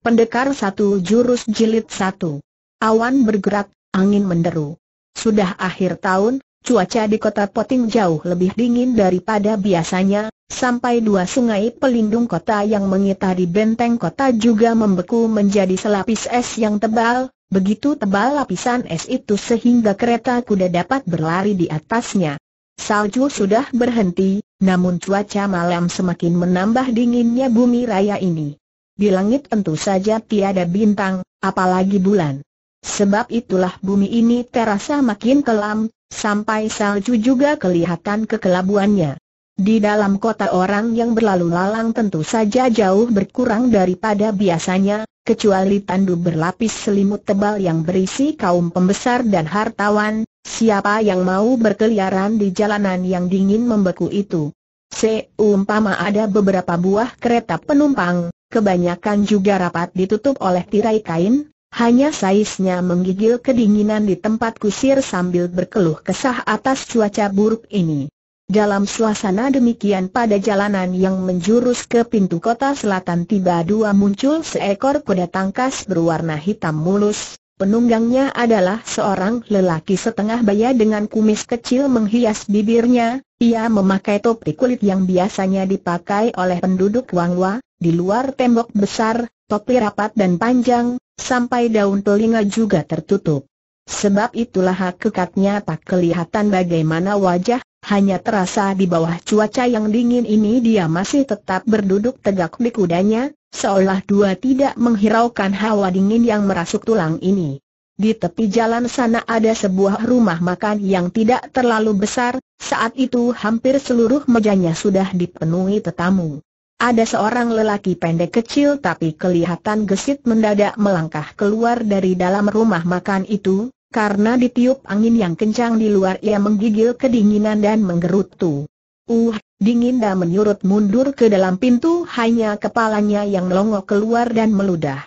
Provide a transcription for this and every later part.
Pendekar satu jurus jilid satu. Awan bergerak, angin menderu. Sudah akhir tahun, cuaca di kota Poting jauh lebih dingin daripada biasanya, sampai dua sungai pelindung kota yang mengitari benteng kota juga membeku menjadi selapis es yang tebal, begitu tebal lapisan es itu sehingga kereta kuda dapat berlari di atasnya. Salju sudah berhenti, namun cuaca malam semakin menambah dinginnya bumi raya ini. Di langit tentu saja tiada bintang, apalagi bulan. Sebab itulah bumi ini terasa makin kelam, sampai salju juga kelihatan kekelabuannya. Di dalam kota orang yang berlalu lalang tentu saja jauh berkurang daripada biasanya, kecuali tandu berlapis selimut tebal yang berisi kaum pembesar dan hartawan, siapa yang mau berkeliaran di jalanan yang dingin membeku itu. Seumpama ada beberapa buah kereta penumpang, kebanyakan juga rapat ditutup oleh tirai kain, hanya saiznya menggigil kedinginan di tempat kusir sambil berkeluh kesah atas cuaca buruk ini. Dalam suasana demikian pada jalanan yang menjurus ke pintu kota selatan tiba dua muncul seekor kuda tangkas berwarna hitam mulus, penunggangnya adalah seorang lelaki setengah baya dengan kumis kecil menghias bibirnya, ia memakai topi kulit yang biasanya dipakai oleh penduduk Wangwa, di luar tembok besar, topi rapat dan panjang, sampai daun telinga juga tertutup. Sebab itulah hakikatnya tak kelihatan bagaimana wajah, hanya terasa di bawah cuaca yang dingin ini dia masih tetap berduduk tegak di kudanya, seolah dua tidak menghiraukan hawa dingin yang merasuk tulang ini. Di tepi jalan sana ada sebuah rumah makan yang tidak terlalu besar, saat itu hampir seluruh mejanya sudah dipenuhi tetamu. Ada seorang lelaki pendek kecil tapi kelihatan gesit mendadak melangkah keluar dari dalam rumah makan itu, karena ditiup angin yang kencang di luar ia menggigil kedinginan dan menggerutu. Uh, dingin dan menyurut mundur ke dalam pintu hanya kepalanya yang longok keluar dan meludah.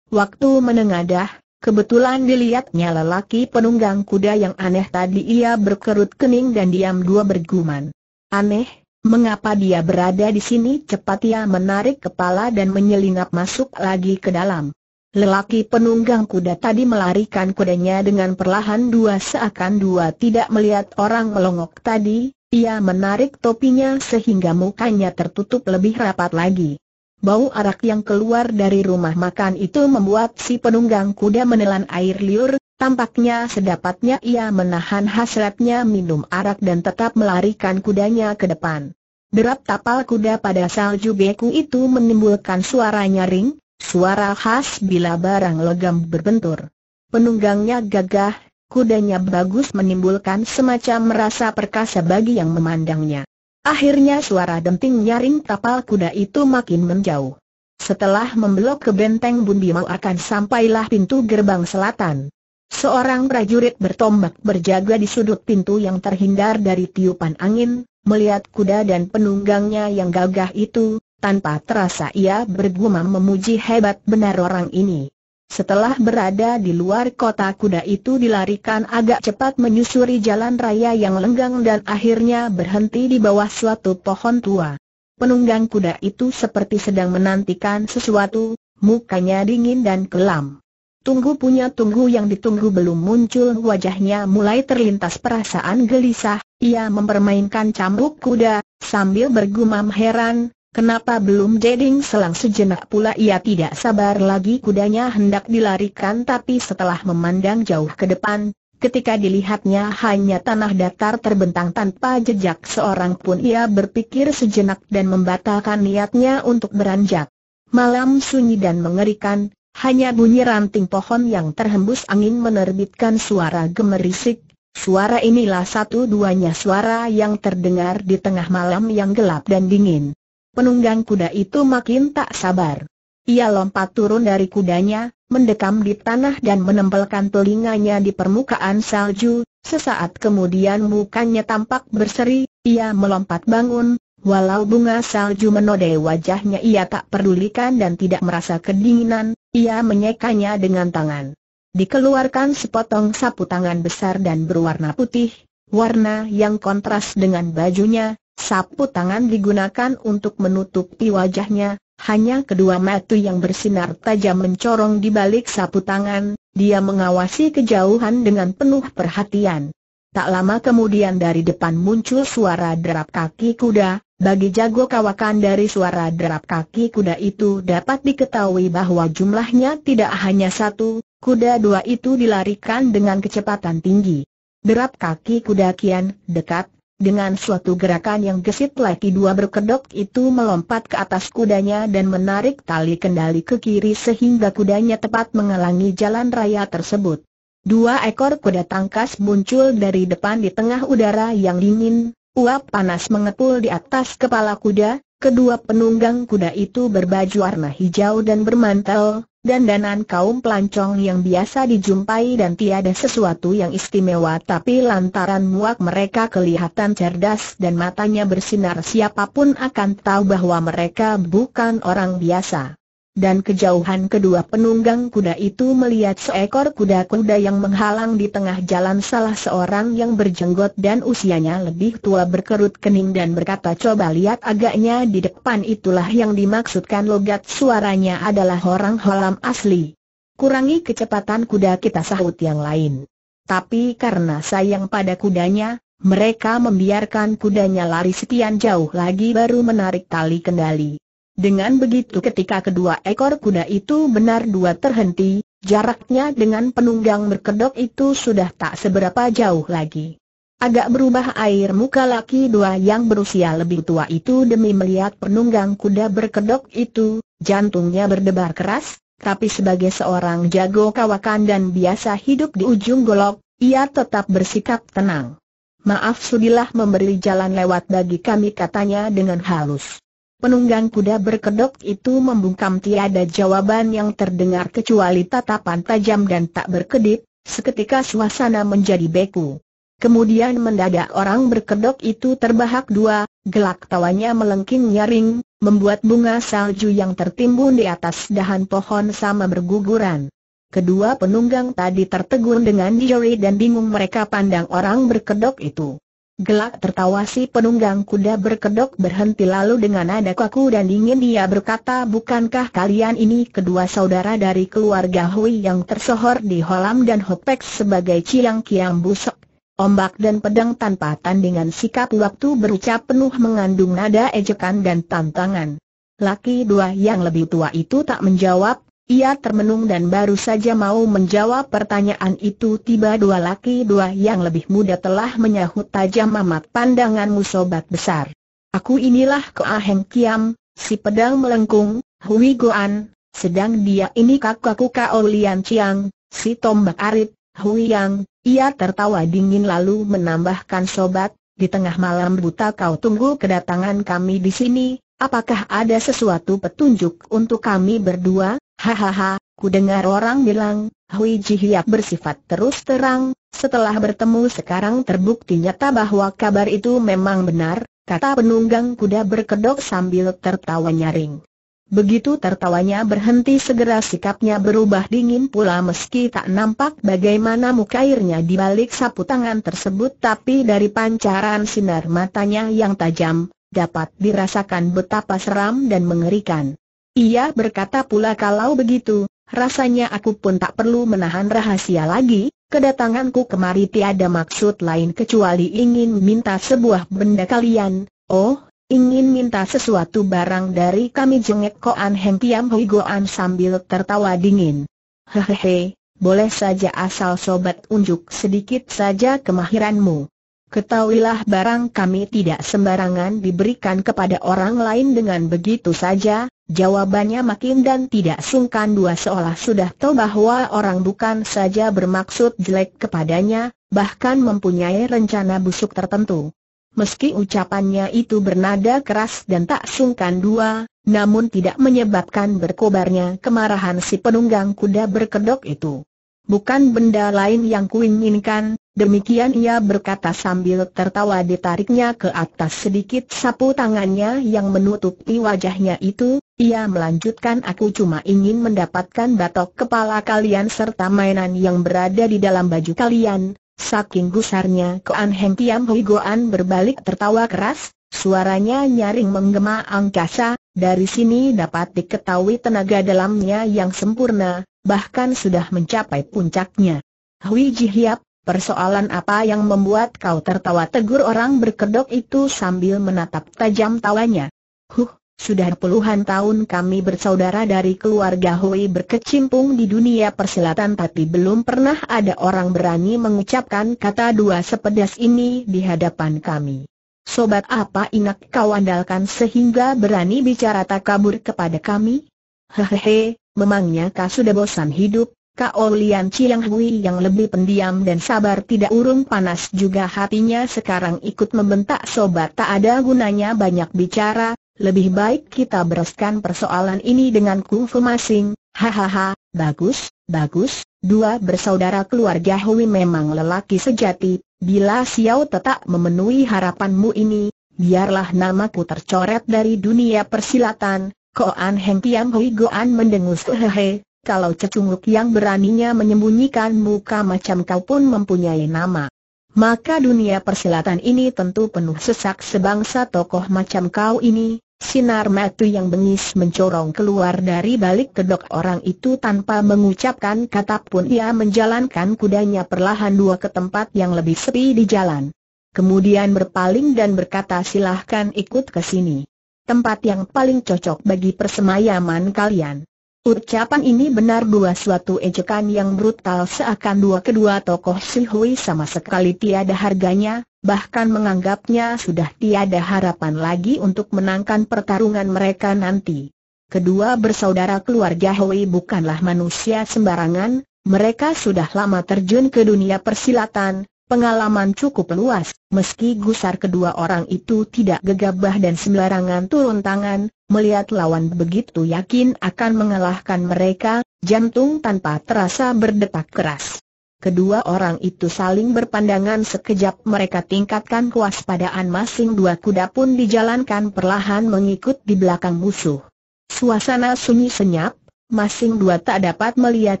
Waktu menengadah, Kebetulan dilihatnya lelaki penunggang kuda yang aneh tadi ia berkerut kening dan diam dua berguman. Aneh, Mengapa dia berada di sini? Cepat ia menarik kepala dan menyelinap masuk lagi ke dalam. Lelaki penunggang kuda tadi melarikan kudanya dengan perlahan dua seakan dua tidak melihat orang melongok tadi, ia menarik topinya sehingga mukanya tertutup lebih rapat lagi. Bau arak yang keluar dari rumah makan itu membuat si penunggang kuda menelan air liur, Tampaknya sedapatnya ia menahan hasratnya minum arak dan tetap melarikan kudanya ke depan. Derap tapal kuda pada salju beku itu menimbulkan suara nyaring, suara khas bila barang logam berbentur. Penunggangnya gagah, kudanya bagus menimbulkan semacam merasa perkasa bagi yang memandangnya. Akhirnya suara denting nyaring tapal kuda itu makin menjauh. Setelah membelok ke benteng Mau akan sampailah pintu gerbang selatan. Seorang prajurit bertombak berjaga di sudut pintu yang terhindar dari tiupan angin, melihat kuda dan penunggangnya yang gagah itu, tanpa terasa ia bergumam memuji hebat benar orang ini. Setelah berada di luar kota kuda itu dilarikan agak cepat menyusuri jalan raya yang lenggang dan akhirnya berhenti di bawah suatu pohon tua. Penunggang kuda itu seperti sedang menantikan sesuatu, mukanya dingin dan kelam. Tunggu punya tunggu yang ditunggu belum muncul wajahnya mulai terlintas perasaan gelisah, ia mempermainkan cambuk kuda, sambil bergumam heran, kenapa belum jading? selang sejenak pula ia tidak sabar lagi kudanya hendak dilarikan tapi setelah memandang jauh ke depan, Ketika dilihatnya hanya tanah datar terbentang tanpa jejak seorang pun ia berpikir sejenak dan membatalkan niatnya untuk beranjak. Malam sunyi dan mengerikan, hanya bunyi ranting pohon yang terhembus angin menerbitkan suara gemerisik, suara inilah satu-duanya suara yang terdengar di tengah malam yang gelap dan dingin. Penunggang kuda itu makin tak sabar. Ia lompat turun dari kudanya, mendekam di tanah dan menempelkan telinganya di permukaan salju, sesaat kemudian mukanya tampak berseri, ia melompat bangun, Walau bunga salju menodai wajahnya ia tak pedulikan dan tidak merasa kedinginan, ia menyekanya dengan tangan. Dikeluarkan sepotong sapu tangan besar dan berwarna putih, warna yang kontras dengan bajunya, sapu tangan digunakan untuk menutupi wajahnya, hanya kedua mata yang bersinar tajam mencorong di balik sapu tangan, dia mengawasi kejauhan dengan penuh perhatian. Tak lama kemudian dari depan muncul suara derap kaki kuda, bagi jago kawakan dari suara derap kaki kuda itu dapat diketahui bahwa jumlahnya tidak hanya satu, kuda dua itu dilarikan dengan kecepatan tinggi. Derap kaki kuda kian dekat, dengan suatu gerakan yang gesit laki dua berkedok itu melompat ke atas kudanya dan menarik tali kendali ke kiri sehingga kudanya tepat mengalangi jalan raya tersebut. Dua ekor kuda tangkas muncul dari depan di tengah udara yang dingin, Uap panas mengepul di atas kepala kuda, kedua penunggang kuda itu berbaju warna hijau dan bermantel, dan dandanan kaum pelancong yang biasa dijumpai dan tiada sesuatu yang istimewa tapi lantaran muak mereka kelihatan cerdas dan matanya bersinar siapapun akan tahu bahwa mereka bukan orang biasa dan kejauhan kedua penunggang kuda itu melihat seekor kuda-kuda yang menghalang di tengah jalan salah seorang yang berjenggot dan usianya lebih tua berkerut kening dan berkata coba lihat agaknya di depan itulah yang dimaksudkan logat suaranya adalah orang holam asli. Kurangi kecepatan kuda kita sahut yang lain. Tapi karena sayang pada kudanya, mereka membiarkan kudanya lari sekian jauh lagi baru menarik tali kendali. Dengan begitu ketika kedua ekor kuda itu benar dua terhenti, jaraknya dengan penunggang berkedok itu sudah tak seberapa jauh lagi. Agak berubah air muka laki dua yang berusia lebih tua itu demi melihat penunggang kuda berkedok itu, jantungnya berdebar keras, tapi sebagai seorang jago kawakan dan biasa hidup di ujung golok, ia tetap bersikap tenang. Maaf sudilah memberi jalan lewat bagi kami katanya dengan halus. Penunggang kuda berkedok itu membungkam tiada jawaban yang terdengar kecuali tatapan tajam dan tak berkedip, seketika suasana menjadi beku. Kemudian mendadak orang berkedok itu terbahak dua, gelak tawanya melengking nyaring, membuat bunga salju yang tertimbun di atas dahan pohon sama berguguran. Kedua penunggang tadi tertegun dengan diri dan bingung mereka pandang orang berkedok itu. Gelak tertawa si penunggang kuda berkedok berhenti lalu dengan nada kaku dan dingin dia berkata bukankah kalian ini kedua saudara dari keluarga Hui yang tersohor di Holam dan Hopex sebagai Ciang Kiam Busok? Ombak dan pedang tanpa tandingan sikap waktu berucap penuh mengandung nada ejekan dan tantangan. Laki dua yang lebih tua itu tak menjawab, ia termenung dan baru saja mau menjawab pertanyaan itu tiba dua laki dua yang lebih muda telah menyahut tajam amat pandanganmu sobat besar. Aku inilah Koa Kiam, si pedang melengkung, Hui Goan, sedang dia ini kakakku Kao Lian Chiang, si tombak arit, Hui Yang, ia tertawa dingin lalu menambahkan sobat, di tengah malam buta kau tunggu kedatangan kami di sini, apakah ada sesuatu petunjuk untuk kami berdua? Hahaha, ku dengar orang bilang, Hui Ji bersifat terus terang, setelah bertemu sekarang terbukti nyata bahwa kabar itu memang benar, kata penunggang kuda berkedok sambil tertawa nyaring. Begitu tertawanya berhenti segera sikapnya berubah dingin pula meski tak nampak bagaimana muka airnya di balik sapu tangan tersebut tapi dari pancaran sinar matanya yang tajam, dapat dirasakan betapa seram dan mengerikan. Ia berkata pula kalau begitu, rasanya aku pun tak perlu menahan rahasia lagi, kedatanganku kemari tiada maksud lain kecuali ingin minta sebuah benda kalian, oh, ingin minta sesuatu barang dari kami jengek Koan Heng Tiam Hui Goan sambil tertawa dingin. Hehehe, boleh saja asal sobat unjuk sedikit saja kemahiranmu. Ketahuilah barang kami tidak sembarangan diberikan kepada orang lain dengan begitu saja, jawabannya makin dan tidak sungkan dua seolah sudah tahu bahwa orang bukan saja bermaksud jelek kepadanya, bahkan mempunyai rencana busuk tertentu. Meski ucapannya itu bernada keras dan tak sungkan dua, namun tidak menyebabkan berkobarnya kemarahan si penunggang kuda berkedok itu bukan benda lain yang kuinginkan, demikian ia berkata sambil tertawa ditariknya ke atas sedikit sapu tangannya yang menutupi wajahnya itu, ia melanjutkan aku cuma ingin mendapatkan batok kepala kalian serta mainan yang berada di dalam baju kalian, saking gusarnya Koan Heng Tiam Hui Goan berbalik tertawa keras, suaranya nyaring menggema angkasa, dari sini dapat diketahui tenaga dalamnya yang sempurna, bahkan sudah mencapai puncaknya. Hui Jihyap, persoalan apa yang membuat kau tertawa tegur orang berkedok itu sambil menatap tajam tawanya. Huh, sudah puluhan tahun kami bersaudara dari keluarga Hui berkecimpung di dunia persilatan tapi belum pernah ada orang berani mengucapkan kata dua sepedas ini di hadapan kami sobat apa inak kau andalkan sehingga berani bicara tak kabur kepada kami? Hehehe, memangnya kau sudah bosan hidup? Kau Lian Chiang Hui yang lebih pendiam dan sabar tidak urung panas juga hatinya sekarang ikut membentak sobat tak ada gunanya banyak bicara, lebih baik kita bereskan persoalan ini dengan kungfu masing, hahaha, bagus, bagus, dua bersaudara keluarga Hui memang lelaki sejati, Bila Xiao tetap memenuhi harapanmu ini, biarlah namaku tercoret dari dunia persilatan, Koan Heng Tiam Hui Goan mendengus hehehe, kalau cecunguk yang beraninya menyembunyikan muka macam kau pun mempunyai nama. Maka dunia persilatan ini tentu penuh sesak sebangsa tokoh macam kau ini, Sinar mata yang bengis mencorong keluar dari balik kedok orang itu tanpa mengucapkan kata pun ia menjalankan kudanya perlahan dua ke tempat yang lebih sepi di jalan. Kemudian berpaling dan berkata silahkan ikut ke sini. Tempat yang paling cocok bagi persemayaman kalian. Ucapan ini benar dua suatu ejekan yang brutal seakan dua kedua tokoh si sama sekali tiada harganya, bahkan menganggapnya sudah tiada harapan lagi untuk menangkan pertarungan mereka nanti. Kedua bersaudara keluarga Hui bukanlah manusia sembarangan, mereka sudah lama terjun ke dunia persilatan, pengalaman cukup luas, meski gusar kedua orang itu tidak gegabah dan sembarangan turun tangan, melihat lawan begitu yakin akan mengalahkan mereka, jantung tanpa terasa berdetak keras. Kedua orang itu saling berpandangan sekejap mereka tingkatkan kewaspadaan masing dua kuda pun dijalankan perlahan mengikut di belakang musuh. Suasana sunyi senyap, masing dua tak dapat melihat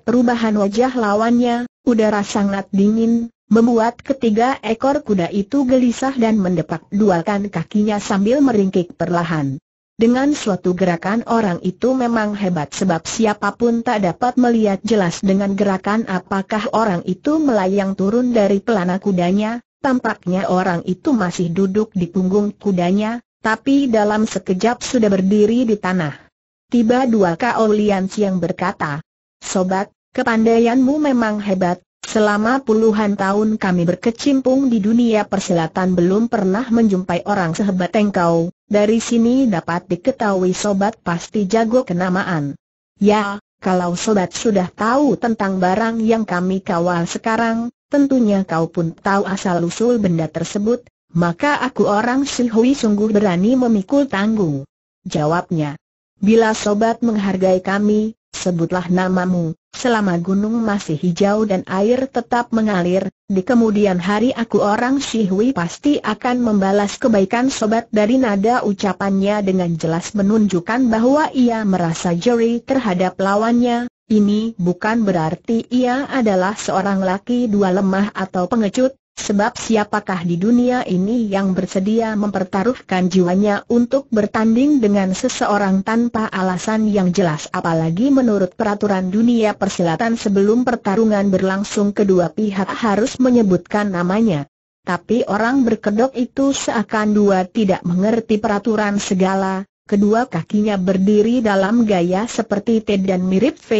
perubahan wajah lawannya, udara sangat dingin, membuat ketiga ekor kuda itu gelisah dan mendepak dualkan kakinya sambil meringkik perlahan. Dengan suatu gerakan orang itu memang hebat sebab siapapun tak dapat melihat jelas dengan gerakan apakah orang itu melayang turun dari pelana kudanya, tampaknya orang itu masih duduk di punggung kudanya, tapi dalam sekejap sudah berdiri di tanah. Tiba dua Kao Siang berkata, Sobat, kepandaianmu memang hebat, Selama puluhan tahun kami berkecimpung di dunia perselatan belum pernah menjumpai orang sehebat engkau, dari sini dapat diketahui sobat pasti jago kenamaan. Ya, kalau sobat sudah tahu tentang barang yang kami kawal sekarang, tentunya kau pun tahu asal-usul benda tersebut, maka aku orang Sihui sungguh berani memikul tanggung. Jawabnya. Bila sobat menghargai kami, sebutlah namamu, Selama gunung masih hijau dan air tetap mengalir, di kemudian hari aku orang Shihui pasti akan membalas kebaikan sobat dari nada ucapannya dengan jelas menunjukkan bahwa ia merasa jeri terhadap lawannya. Ini bukan berarti ia adalah seorang laki dua lemah atau pengecut, Sebab siapakah di dunia ini yang bersedia mempertaruhkan jiwanya untuk bertanding dengan seseorang tanpa alasan yang jelas apalagi menurut peraturan dunia persilatan sebelum pertarungan berlangsung kedua pihak harus menyebutkan namanya. Tapi orang berkedok itu seakan dua tidak mengerti peraturan segala, kedua kakinya berdiri dalam gaya seperti Ted dan mirip V,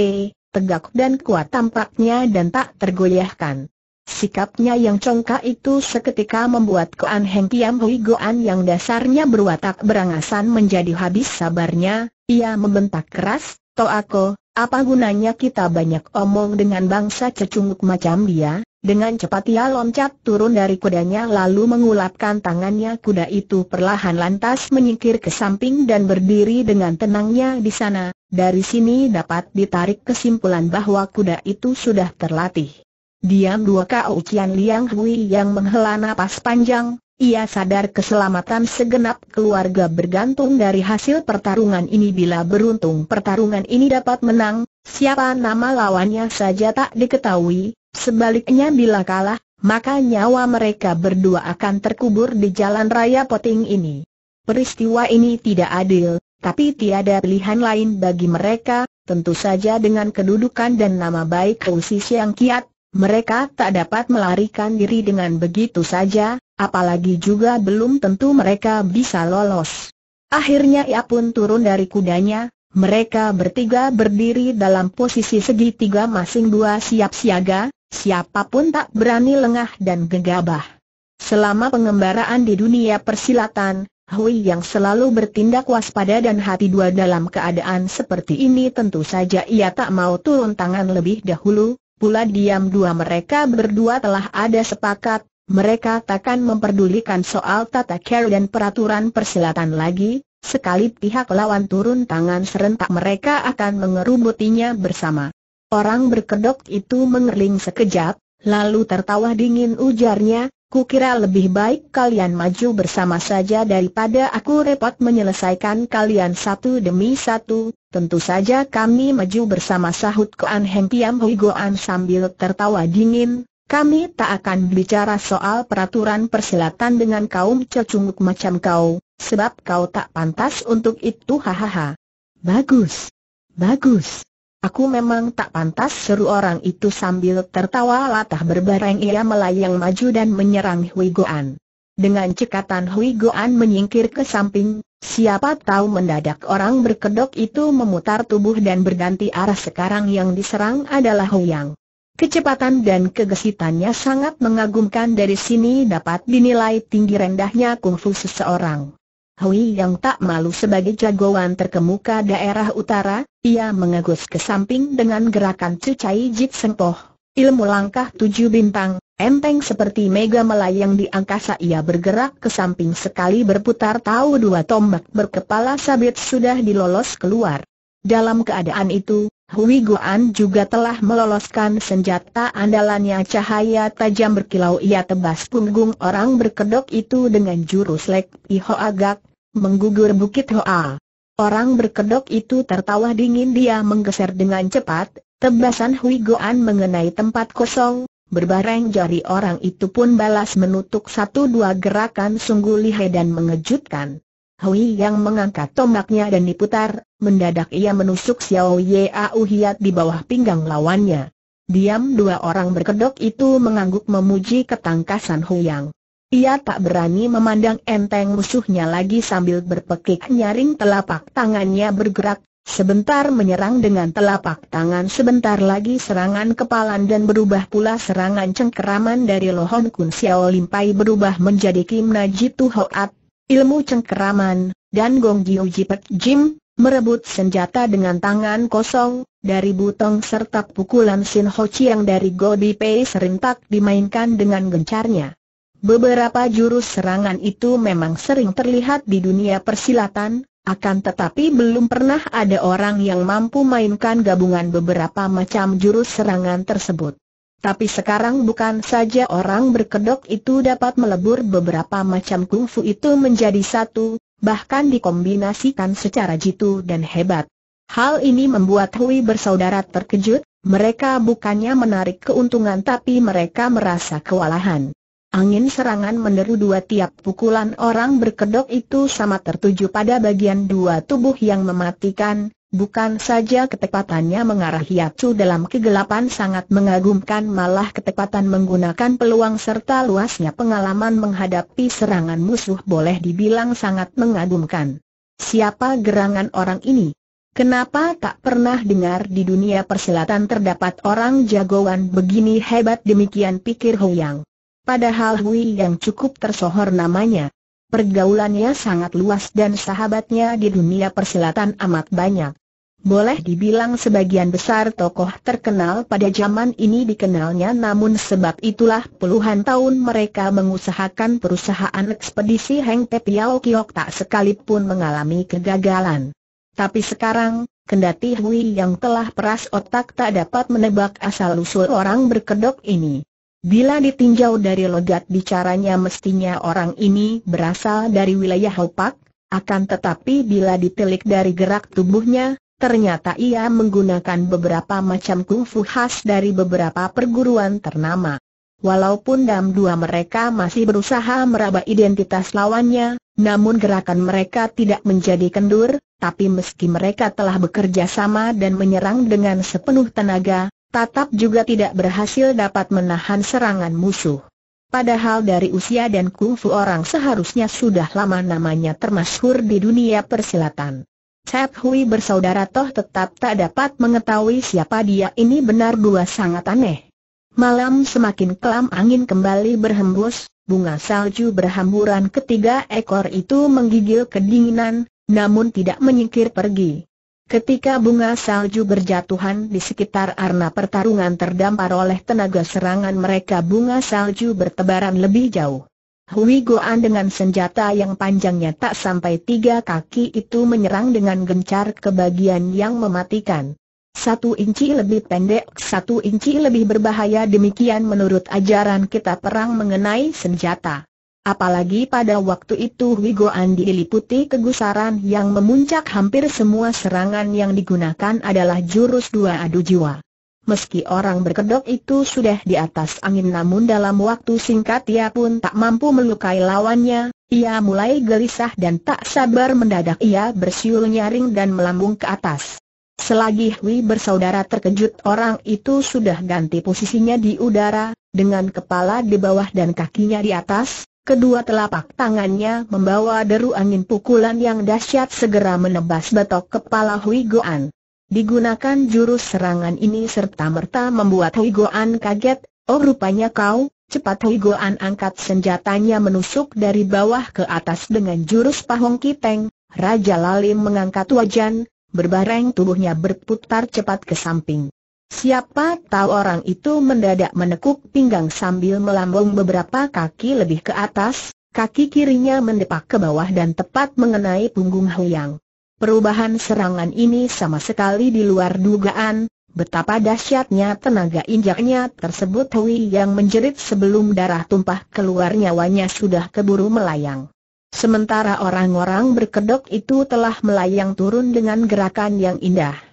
tegak dan kuat tampaknya dan tak tergoyahkan. Sikapnya yang congkak itu seketika membuat Koan Heng Tiam Hui Goan yang dasarnya berwatak berangasan menjadi habis sabarnya, ia membentak keras, Toako, apa gunanya kita banyak omong dengan bangsa cecunguk macam dia? Dengan cepat ia loncat turun dari kudanya lalu mengulapkan tangannya kuda itu perlahan lantas menyingkir ke samping dan berdiri dengan tenangnya di sana, dari sini dapat ditarik kesimpulan bahwa kuda itu sudah terlatih. Diam dua kau Kian Liang Hui yang menghela napas panjang, ia sadar keselamatan segenap keluarga bergantung dari hasil pertarungan ini bila beruntung pertarungan ini dapat menang, siapa nama lawannya saja tak diketahui, sebaliknya bila kalah, maka nyawa mereka berdua akan terkubur di jalan raya poting ini. Peristiwa ini tidak adil, tapi tiada pilihan lain bagi mereka, tentu saja dengan kedudukan dan nama baik Si Siang Kiat, mereka tak dapat melarikan diri dengan begitu saja, apalagi juga belum tentu mereka bisa lolos. Akhirnya ia pun turun dari kudanya, mereka bertiga berdiri dalam posisi segitiga masing dua siap siaga, siapapun tak berani lengah dan gegabah. Selama pengembaraan di dunia persilatan, Hui yang selalu bertindak waspada dan hati dua dalam keadaan seperti ini tentu saja ia tak mau turun tangan lebih dahulu, pula diam dua mereka berdua telah ada sepakat, mereka takkan memperdulikan soal tata care dan peraturan persilatan lagi, sekali pihak lawan turun tangan serentak mereka akan mengerumutinya bersama. Orang berkedok itu mengerling sekejap, lalu tertawa dingin ujarnya, Kukira lebih baik kalian maju bersama saja daripada aku repot menyelesaikan kalian satu demi satu, tentu saja kami maju bersama sahut Koan Heng Tiam Hui Goan sambil tertawa dingin, kami tak akan bicara soal peraturan persilatan dengan kaum cecunguk macam kau, sebab kau tak pantas untuk itu hahaha. Bagus. Bagus. Aku memang tak pantas seru orang itu sambil tertawa latah berbareng ia melayang maju dan menyerang Hui Goan. Dengan cekatan Hui Goan menyingkir ke samping, siapa tahu mendadak orang berkedok itu memutar tubuh dan berganti arah sekarang yang diserang adalah Huyang. Kecepatan dan kegesitannya sangat mengagumkan dari sini dapat dinilai tinggi rendahnya kungfu seseorang. Hui Yang tak malu sebagai jagoan terkemuka daerah utara, ia mengegus ke samping dengan gerakan cucai jit sempoh. Ilmu langkah tujuh bintang, empeng seperti mega melayang di angkasa ia bergerak ke samping sekali berputar tahu dua tombak berkepala sabit sudah dilolos keluar. Dalam keadaan itu, Hui Guan juga telah meloloskan senjata andalannya cahaya tajam berkilau ia tebas punggung orang berkedok itu dengan jurus Lek iho Agak, menggugur Bukit Hoa. Orang berkedok itu tertawa dingin dia menggeser dengan cepat, tebasan Hui Goan mengenai tempat kosong, berbareng jari orang itu pun balas menutup satu dua gerakan sungguh lihai dan mengejutkan. Hui yang mengangkat tombaknya dan diputar, mendadak ia menusuk Xiao Yea Uhiat di bawah pinggang lawannya. Diam dua orang berkedok itu mengangguk memuji ketangkasan Huyang. Ia tak berani memandang enteng musuhnya lagi sambil berpekik nyaring telapak tangannya bergerak, sebentar menyerang dengan telapak tangan sebentar lagi serangan kepalan dan berubah pula serangan cengkeraman dari Lohon Kun Xiao Limpai berubah menjadi Kim Najitu Hoat, ilmu cengkeraman, dan Gong Jiu Jipet Jim, merebut senjata dengan tangan kosong, dari butong serta pukulan Sin Ho Chiang dari Gobi Pei serentak dimainkan dengan gencarnya. Beberapa jurus serangan itu memang sering terlihat di dunia persilatan, akan tetapi belum pernah ada orang yang mampu mainkan gabungan beberapa macam jurus serangan tersebut. Tapi sekarang bukan saja orang berkedok itu dapat melebur beberapa macam kungfu itu menjadi satu, bahkan dikombinasikan secara jitu dan hebat. Hal ini membuat Hui bersaudara terkejut, mereka bukannya menarik keuntungan tapi mereka merasa kewalahan. Angin serangan menderu dua tiap pukulan orang berkedok itu sama tertuju pada bagian dua tubuh yang mematikan, bukan saja ketepatannya mengarah Yacu dalam kegelapan sangat mengagumkan malah ketepatan menggunakan peluang serta luasnya pengalaman menghadapi serangan musuh boleh dibilang sangat mengagumkan. Siapa gerangan orang ini? Kenapa tak pernah dengar di dunia persilatan terdapat orang jagoan begini hebat demikian pikir Hoyang padahal Hui yang cukup tersohor namanya. Pergaulannya sangat luas dan sahabatnya di dunia persilatan amat banyak. Boleh dibilang sebagian besar tokoh terkenal pada zaman ini dikenalnya namun sebab itulah puluhan tahun mereka mengusahakan perusahaan ekspedisi Heng Te Piao Kiok tak sekalipun mengalami kegagalan. Tapi sekarang, kendati Hui yang telah peras otak tak dapat menebak asal-usul orang berkedok ini. Bila ditinjau dari logat bicaranya mestinya orang ini berasal dari wilayah Hopak, akan tetapi bila ditelik dari gerak tubuhnya, ternyata ia menggunakan beberapa macam kungfu khas dari beberapa perguruan ternama. Walaupun dalam dua mereka masih berusaha meraba identitas lawannya, namun gerakan mereka tidak menjadi kendur, tapi meski mereka telah bekerja sama dan menyerang dengan sepenuh tenaga, tatap juga tidak berhasil dapat menahan serangan musuh. Padahal dari usia dan kungfu orang seharusnya sudah lama namanya termasyhur di dunia persilatan. Cep Hui bersaudara toh tetap tak dapat mengetahui siapa dia ini benar dua sangat aneh. Malam semakin kelam angin kembali berhembus, bunga salju berhamburan ketiga ekor itu menggigil kedinginan, namun tidak menyingkir pergi. Ketika bunga salju berjatuhan di sekitar arena pertarungan terdampar oleh tenaga serangan mereka bunga salju bertebaran lebih jauh. Hui Goan dengan senjata yang panjangnya tak sampai tiga kaki itu menyerang dengan gencar ke bagian yang mematikan. Satu inci lebih pendek, satu inci lebih berbahaya demikian menurut ajaran kita perang mengenai senjata. Apalagi pada waktu itu Wigo Andi diliputi kegusaran yang memuncak hampir semua serangan yang digunakan adalah jurus dua adu jiwa. Meski orang berkedok itu sudah di atas angin namun dalam waktu singkat ia pun tak mampu melukai lawannya, ia mulai gelisah dan tak sabar mendadak ia bersiul nyaring dan melambung ke atas. Selagi Hui bersaudara terkejut orang itu sudah ganti posisinya di udara, dengan kepala di bawah dan kakinya di atas, kedua telapak tangannya membawa deru angin pukulan yang dahsyat segera menebas batok kepala Hui Goan. Digunakan jurus serangan ini serta-merta membuat Hui Goan kaget, oh rupanya kau, cepat Hui Goan angkat senjatanya menusuk dari bawah ke atas dengan jurus pahong kiteng, Raja Lalim mengangkat wajan, berbareng tubuhnya berputar cepat ke samping. Siapa tahu orang itu mendadak menekuk pinggang sambil melambung beberapa kaki lebih ke atas, kaki kirinya mendepak ke bawah dan tepat mengenai punggung Huyang. Perubahan serangan ini sama sekali di luar dugaan, betapa dahsyatnya tenaga injaknya tersebut Hui yang menjerit sebelum darah tumpah keluar nyawanya sudah keburu melayang. Sementara orang-orang berkedok itu telah melayang turun dengan gerakan yang indah.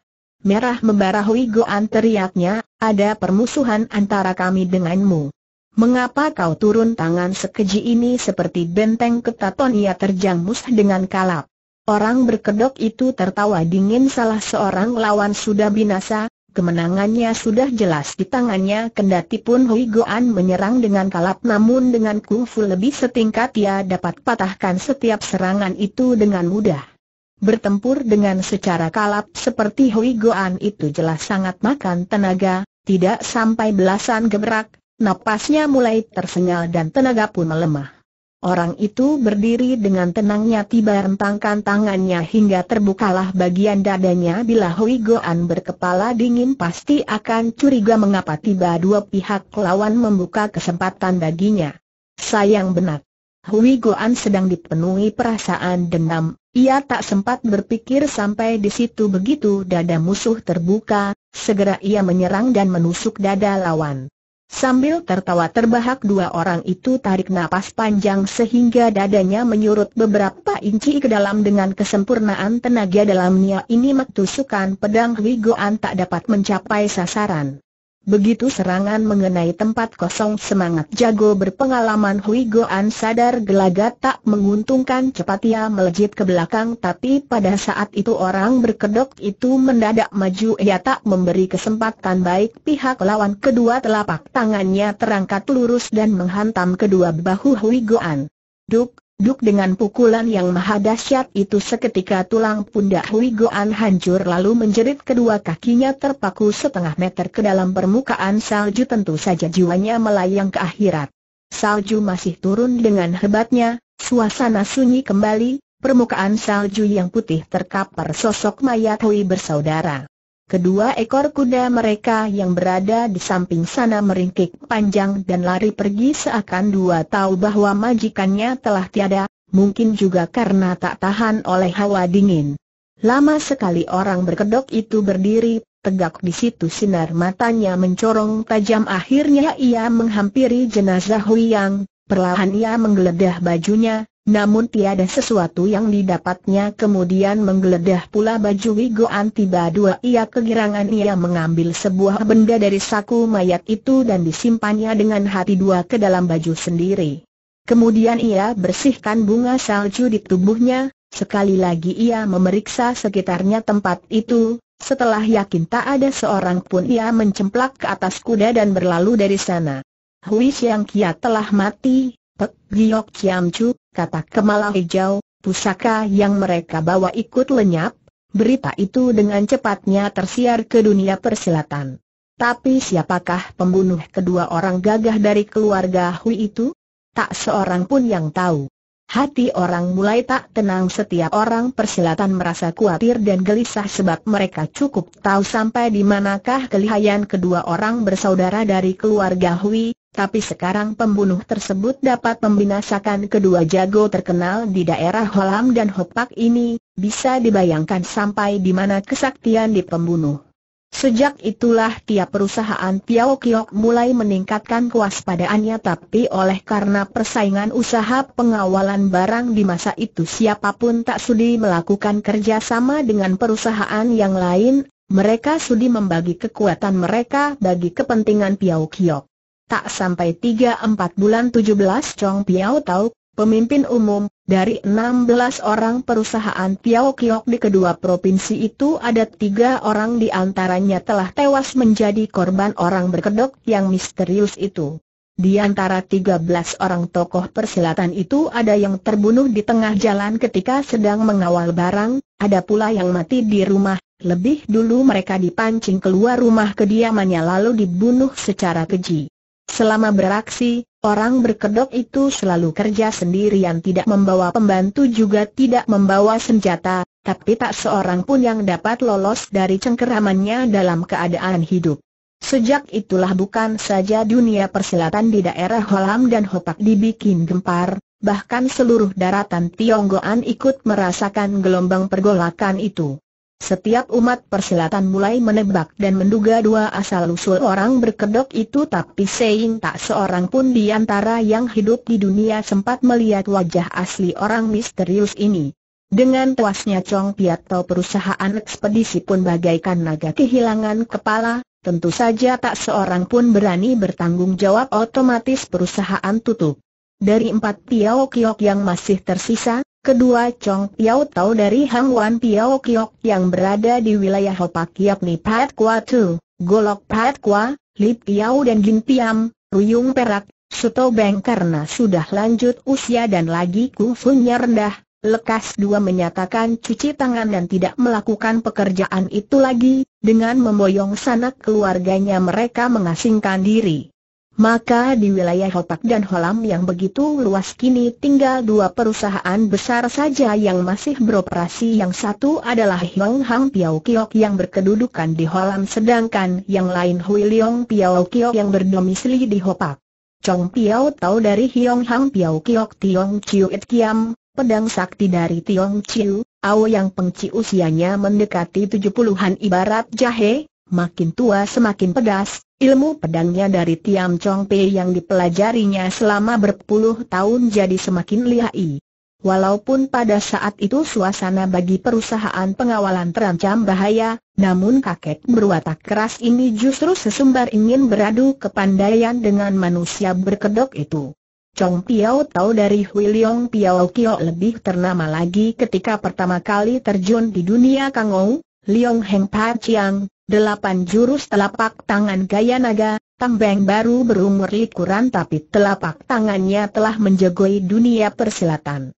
Merah membara Hui Goan teriaknya, ada permusuhan antara kami denganmu. Mengapa kau turun tangan sekeji ini seperti benteng ketaton ia terjangmus dengan kalap? Orang berkedok itu tertawa dingin salah seorang lawan sudah binasa, kemenangannya sudah jelas di tangannya kendati pun Hui Goan menyerang dengan kalap namun dengan kungfu lebih setingkat ia dapat patahkan setiap serangan itu dengan mudah. Bertempur dengan secara kalap seperti Hui Goan itu jelas sangat makan tenaga, tidak sampai belasan gebrak, napasnya mulai tersengal dan tenaga pun melemah. Orang itu berdiri dengan tenangnya tiba rentangkan tangannya hingga terbukalah bagian dadanya bila Hui Goan berkepala dingin pasti akan curiga mengapa tiba dua pihak lawan membuka kesempatan baginya. Sayang benar. Hui Goan sedang dipenuhi perasaan dendam, ia tak sempat berpikir sampai di situ begitu dada musuh terbuka, segera ia menyerang dan menusuk dada lawan. Sambil tertawa terbahak dua orang itu tarik napas panjang sehingga dadanya menyurut beberapa inci ke dalam dengan kesempurnaan tenaga dalamnya ini mak pedang Wigoan tak dapat mencapai sasaran. Begitu serangan mengenai tempat kosong semangat jago berpengalaman Hui Goan sadar gelagat tak menguntungkan cepat ia melejit ke belakang tapi pada saat itu orang berkedok itu mendadak maju ia tak memberi kesempatan baik pihak lawan kedua telapak tangannya terangkat lurus dan menghantam kedua bahu Hui Goan. Duk, Duk dengan pukulan yang maha dahsyat itu seketika tulang pundak Hui Goan hancur lalu menjerit kedua kakinya terpaku setengah meter ke dalam permukaan salju tentu saja jiwanya melayang ke akhirat. Salju masih turun dengan hebatnya, suasana sunyi kembali, permukaan salju yang putih terkapar sosok mayat Hui bersaudara. Kedua ekor kuda mereka yang berada di samping sana meringkik panjang dan lari pergi seakan dua tahu bahwa majikannya telah tiada, mungkin juga karena tak tahan oleh hawa dingin. Lama sekali orang berkedok itu berdiri, tegak di situ sinar matanya mencorong tajam akhirnya ia menghampiri jenazah Huyang, perlahan ia menggeledah bajunya, namun tiada sesuatu yang didapatnya kemudian menggeledah pula baju Wigoan tiba dua ia kegirangan ia mengambil sebuah benda dari saku mayat itu dan disimpannya dengan hati dua ke dalam baju sendiri. Kemudian ia bersihkan bunga salju di tubuhnya, sekali lagi ia memeriksa sekitarnya tempat itu, setelah yakin tak ada seorang pun ia mencemplak ke atas kuda dan berlalu dari sana. Hui Xiang Kia telah mati, Pek Giyok Kiam Chu, kata Kemala Hijau, pusaka yang mereka bawa ikut lenyap, berita itu dengan cepatnya tersiar ke dunia persilatan. Tapi siapakah pembunuh kedua orang gagah dari keluarga Hui itu? Tak seorang pun yang tahu. Hati orang mulai tak tenang setiap orang persilatan merasa khawatir dan gelisah sebab mereka cukup tahu sampai di manakah kelihayan kedua orang bersaudara dari keluarga Hui, tapi sekarang pembunuh tersebut dapat membinasakan kedua jago terkenal di daerah Holam dan Hopak ini, bisa dibayangkan sampai di mana kesaktian di pembunuh. Sejak itulah tiap perusahaan Piao Kiok mulai meningkatkan kewaspadaannya tapi oleh karena persaingan usaha pengawalan barang di masa itu siapapun tak sudi melakukan kerja sama dengan perusahaan yang lain, mereka sudi membagi kekuatan mereka bagi kepentingan Piao Kiok. Tak sampai 3-4 bulan 17 Chong Piao tahu, pemimpin umum, dari 16 orang perusahaan Piao Kiok di kedua provinsi itu ada tiga orang di antaranya telah tewas menjadi korban orang berkedok yang misterius itu. Di antara 13 orang tokoh persilatan itu ada yang terbunuh di tengah jalan ketika sedang mengawal barang, ada pula yang mati di rumah, lebih dulu mereka dipancing keluar rumah kediamannya lalu dibunuh secara keji. Selama beraksi, orang berkedok itu selalu kerja sendirian tidak membawa pembantu juga tidak membawa senjata, tapi tak seorang pun yang dapat lolos dari cengkeramannya dalam keadaan hidup. Sejak itulah bukan saja dunia persilatan di daerah Holam dan Hopak dibikin gempar, bahkan seluruh daratan Tionggoan ikut merasakan gelombang pergolakan itu. Setiap umat persilatan mulai menebak dan menduga dua asal-usul orang berkedok itu tapi Seing tak seorang pun di antara yang hidup di dunia sempat melihat wajah asli orang misterius ini. Dengan tuasnya Chong Piatto perusahaan ekspedisi pun bagaikan naga kehilangan kepala, tentu saja tak seorang pun berani bertanggung jawab otomatis perusahaan tutup. Dari empat Tio Kiok yang masih tersisa, Kedua Chong Piao tahu dari Hang Wan Piao Kiok yang berada di wilayah Hopak yakni Pat Kwa Tu, Golok Pat Kwa, Lip Piao dan Gin Piam, Ruyung Perak, Suto Beng karena sudah lanjut usia dan lagi kungfunya rendah. Lekas dua menyatakan cuci tangan dan tidak melakukan pekerjaan itu lagi, dengan memboyong sanak keluarganya mereka mengasingkan diri. Maka di wilayah Hotak dan Holam yang begitu luas kini tinggal dua perusahaan besar saja yang masih beroperasi yang satu adalah Hiong Hang Piao Kiok yang berkedudukan di Holam sedangkan yang lain Hui Leong Piao Kiok yang berdomisili di Hopak. Chong Piao tahu dari Hiong Hang Piao Kiok Tiong Chiu It Kiam, pedang sakti dari Tiong Chiu, Ao yang pengci usianya mendekati 70-an ibarat jahe, makin tua semakin pedas, ilmu pedangnya dari Tiam Chong Pei yang dipelajarinya selama berpuluh tahun jadi semakin lihai. Walaupun pada saat itu suasana bagi perusahaan pengawalan terancam bahaya, namun kakek berwatak keras ini justru sesumbar ingin beradu kepandaian dengan manusia berkedok itu. Chong Piao tahu dari Hui Leong Piao Kio lebih ternama lagi ketika pertama kali terjun di dunia Kangou, Leong Heng Pa Chiang, Delapan jurus telapak tangan gaya naga, Tambang baru berumur likuran tapi telapak tangannya telah menjegoi dunia persilatan.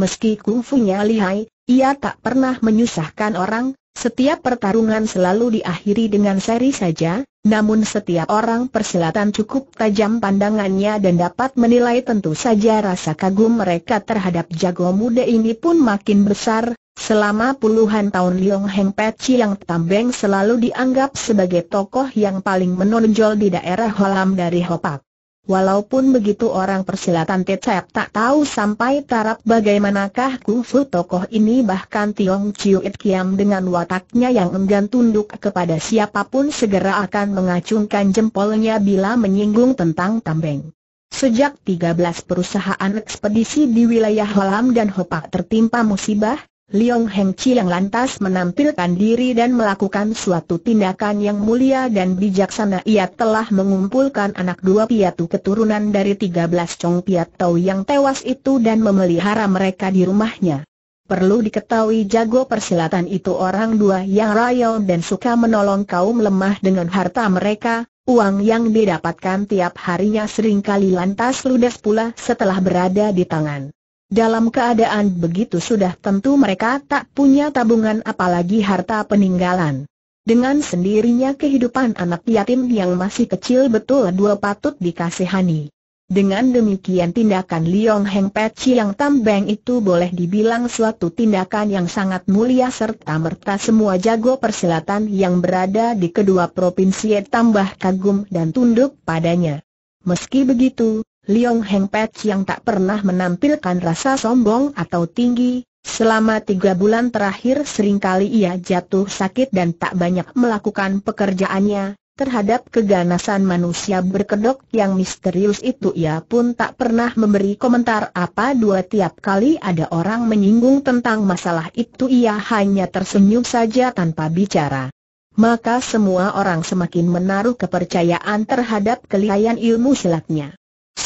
Meski kungfunya lihai, ia tak pernah menyusahkan orang, setiap pertarungan selalu diakhiri dengan seri saja, namun setiap orang persilatan cukup tajam pandangannya dan dapat menilai tentu saja rasa kagum mereka terhadap jago muda ini pun makin besar, Selama puluhan tahun Liong Heng Peci yang tambeng selalu dianggap sebagai tokoh yang paling menonjol di daerah halam dari Hopak. Walaupun begitu orang persilatan Tecep tak tahu sampai taraf bagaimanakah kungfu tokoh ini bahkan Tiong Chiu It Kiam dengan wataknya yang enggan tunduk kepada siapapun segera akan mengacungkan jempolnya bila menyinggung tentang tambeng. Sejak 13 perusahaan ekspedisi di wilayah Holam dan Hopak tertimpa musibah, Liong Heng yang lantas menampilkan diri dan melakukan suatu tindakan yang mulia dan bijaksana ia telah mengumpulkan anak dua piatu keturunan dari 13 Chong Piatau yang tewas itu dan memelihara mereka di rumahnya. Perlu diketahui jago persilatan itu orang dua yang rayau dan suka menolong kaum lemah dengan harta mereka, uang yang didapatkan tiap harinya seringkali lantas ludes pula setelah berada di tangan dalam keadaan begitu sudah tentu mereka tak punya tabungan apalagi harta peninggalan. Dengan sendirinya kehidupan anak yatim yang masih kecil betul dua patut dikasihani. Dengan demikian tindakan Liong Heng Peci yang tambeng itu boleh dibilang suatu tindakan yang sangat mulia serta merta semua jago persilatan yang berada di kedua provinsi tambah kagum dan tunduk padanya. Meski begitu, Liong Heng Pet yang tak pernah menampilkan rasa sombong atau tinggi, selama tiga bulan terakhir seringkali ia jatuh sakit dan tak banyak melakukan pekerjaannya, terhadap keganasan manusia berkedok yang misterius itu ia pun tak pernah memberi komentar apa dua tiap kali ada orang menyinggung tentang masalah itu ia hanya tersenyum saja tanpa bicara. Maka semua orang semakin menaruh kepercayaan terhadap kelihayan ilmu silatnya.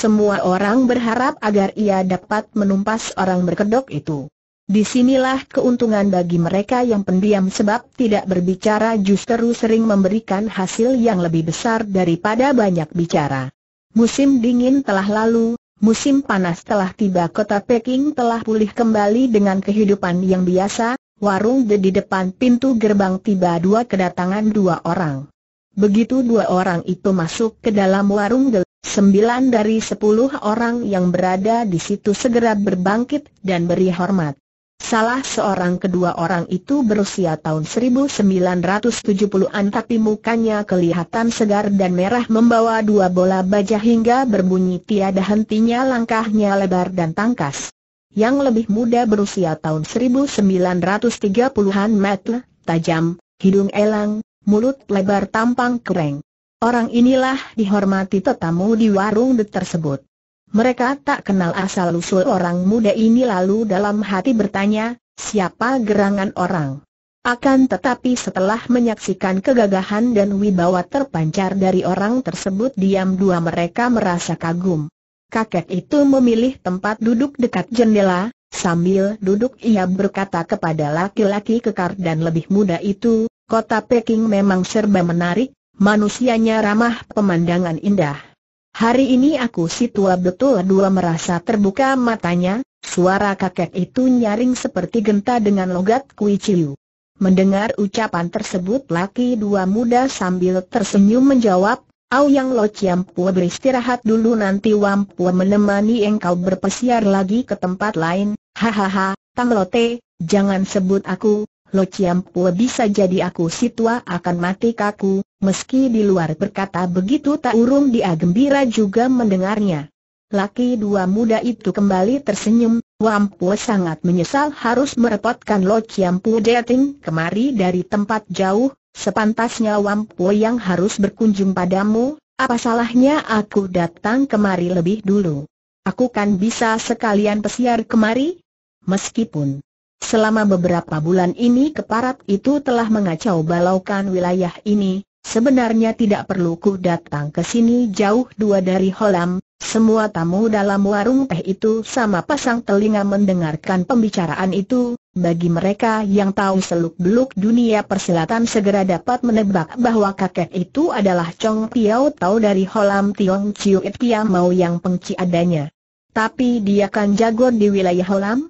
Semua orang berharap agar ia dapat menumpas orang berkedok itu. Disinilah keuntungan bagi mereka yang pendiam sebab tidak berbicara justru sering memberikan hasil yang lebih besar daripada banyak bicara. Musim dingin telah lalu, musim panas telah tiba kota Peking telah pulih kembali dengan kehidupan yang biasa, warung di depan pintu gerbang tiba dua kedatangan dua orang. Begitu dua orang itu masuk ke dalam warung de, Sembilan dari sepuluh orang yang berada di situ segera berbangkit dan beri hormat. Salah seorang kedua orang itu berusia tahun 1970-an tapi mukanya kelihatan segar dan merah membawa dua bola baja hingga berbunyi tiada hentinya langkahnya lebar dan tangkas. Yang lebih muda berusia tahun 1930-an metel, tajam, hidung elang, mulut lebar tampang kereng. Orang inilah dihormati tetamu di warung tersebut. Mereka tak kenal asal-usul orang muda ini lalu dalam hati bertanya, siapa gerangan orang? Akan tetapi setelah menyaksikan kegagahan dan wibawa terpancar dari orang tersebut diam dua mereka merasa kagum. Kakek itu memilih tempat duduk dekat jendela, sambil duduk ia berkata kepada laki-laki kekar dan lebih muda itu, kota Peking memang serba menarik, manusianya ramah pemandangan indah. Hari ini aku si tua betul dua merasa terbuka matanya, suara kakek itu nyaring seperti genta dengan logat kui ciu. Mendengar ucapan tersebut laki dua muda sambil tersenyum menjawab, Au yang lo ciampua beristirahat dulu nanti wampua menemani engkau berpesiar lagi ke tempat lain, hahaha, tang te, jangan sebut aku, Lo Pue bisa jadi aku si tua akan mati kaku, meski di luar berkata begitu tak urung dia gembira juga mendengarnya. Laki dua muda itu kembali tersenyum, Wampu sangat menyesal harus merepotkan Lo Ciampu dating kemari dari tempat jauh, sepantasnya Wampu yang harus berkunjung padamu, apa salahnya aku datang kemari lebih dulu. Aku kan bisa sekalian pesiar kemari? Meskipun Selama beberapa bulan ini keparat itu telah mengacau balaukan wilayah ini, sebenarnya tidak perlu ku datang ke sini jauh dua dari Holam, semua tamu dalam warung teh itu sama pasang telinga mendengarkan pembicaraan itu, bagi mereka yang tahu seluk-beluk dunia persilatan segera dapat menebak bahwa kakek itu adalah Chong Piao, tahu dari Holam Tiong Chiu It Pia Mau yang pengci adanya. Tapi dia kan jago di wilayah Holam?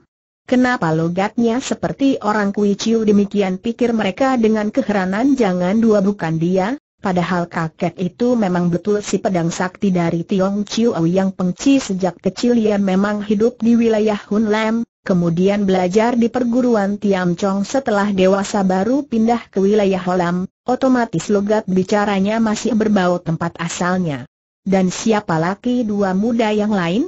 Kenapa logatnya seperti orang Kui Chiu demikian pikir mereka dengan keheranan jangan dua bukan dia, padahal kakek itu memang betul si pedang sakti dari Tiong Chiu yang pengci sejak kecil ia memang hidup di wilayah Hun Lam, kemudian belajar di perguruan Tiam Chong setelah dewasa baru pindah ke wilayah Holam, otomatis logat bicaranya masih berbau tempat asalnya. Dan siapa laki dua muda yang lain?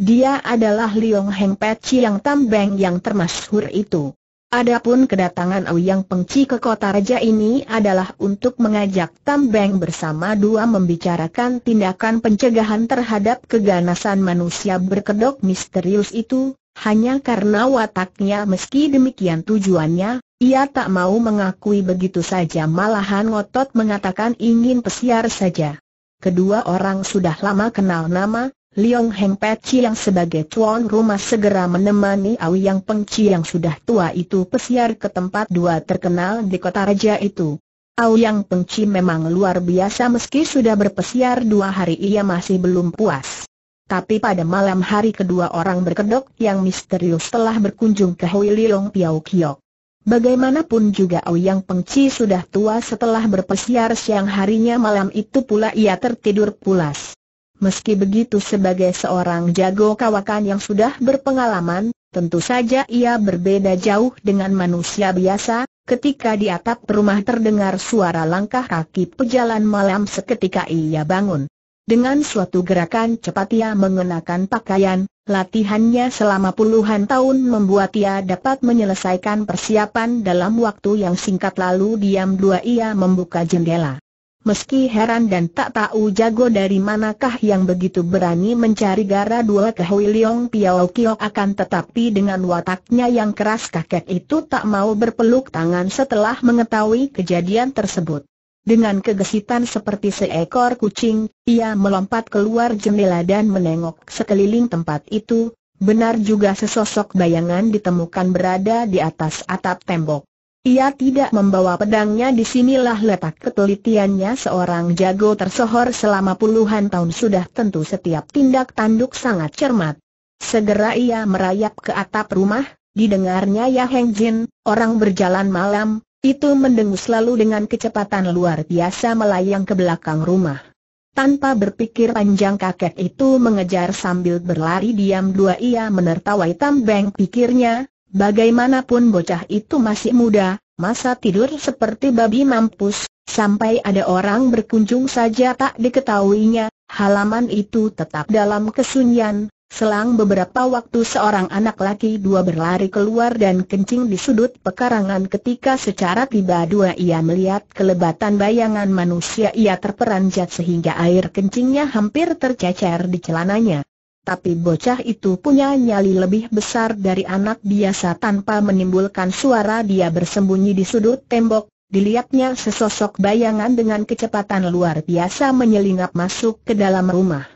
Dia adalah Liong Heng Peci yang tambeng yang termasyhur itu. Adapun kedatangan Yang Pengci ke kota raja ini adalah untuk mengajak Tambeng bersama dua membicarakan tindakan pencegahan terhadap keganasan manusia berkedok misterius itu, hanya karena wataknya meski demikian tujuannya, ia tak mau mengakui begitu saja malahan ngotot mengatakan ingin pesiar saja. Kedua orang sudah lama kenal nama, Liong Heng Peci yang sebagai tuan rumah segera menemani Awi yang pengci yang sudah tua itu pesiar ke tempat dua terkenal di kota raja itu. Awi yang pengci memang luar biasa meski sudah berpesiar dua hari ia masih belum puas. Tapi pada malam hari kedua orang berkedok yang misterius telah berkunjung ke Hui Liong Piao Kiok. Bagaimanapun juga Awi yang pengci sudah tua setelah berpesiar siang harinya malam itu pula ia tertidur pulas. Meski begitu sebagai seorang jago kawakan yang sudah berpengalaman, tentu saja ia berbeda jauh dengan manusia biasa, ketika di atap rumah terdengar suara langkah kaki pejalan malam seketika ia bangun. Dengan suatu gerakan cepat ia mengenakan pakaian, latihannya selama puluhan tahun membuat ia dapat menyelesaikan persiapan dalam waktu yang singkat lalu diam dua ia membuka jendela meski heran dan tak tahu jago dari manakah yang begitu berani mencari gara dua ke Hui Leong Piao Kiok akan tetapi dengan wataknya yang keras kakek itu tak mau berpeluk tangan setelah mengetahui kejadian tersebut. Dengan kegesitan seperti seekor kucing, ia melompat keluar jendela dan menengok sekeliling tempat itu, benar juga sesosok bayangan ditemukan berada di atas atap tembok. Ia tidak membawa pedangnya di sinilah letak ketelitiannya seorang jago tersohor selama puluhan tahun sudah tentu setiap tindak tanduk sangat cermat. Segera ia merayap ke atap rumah, didengarnya Ya Heng Jin, orang berjalan malam, itu mendengus lalu dengan kecepatan luar biasa melayang ke belakang rumah. Tanpa berpikir panjang kakek itu mengejar sambil berlari diam dua ia menertawai tambeng pikirnya, Bagaimanapun bocah itu masih muda, masa tidur seperti babi mampus, sampai ada orang berkunjung saja tak diketahuinya, halaman itu tetap dalam kesunyian. Selang beberapa waktu seorang anak laki dua berlari keluar dan kencing di sudut pekarangan ketika secara tiba dua ia melihat kelebatan bayangan manusia ia terperanjat sehingga air kencingnya hampir tercecer di celananya tapi bocah itu punya nyali lebih besar dari anak biasa tanpa menimbulkan suara dia bersembunyi di sudut tembok, dilihatnya sesosok bayangan dengan kecepatan luar biasa menyelinap masuk ke dalam rumah.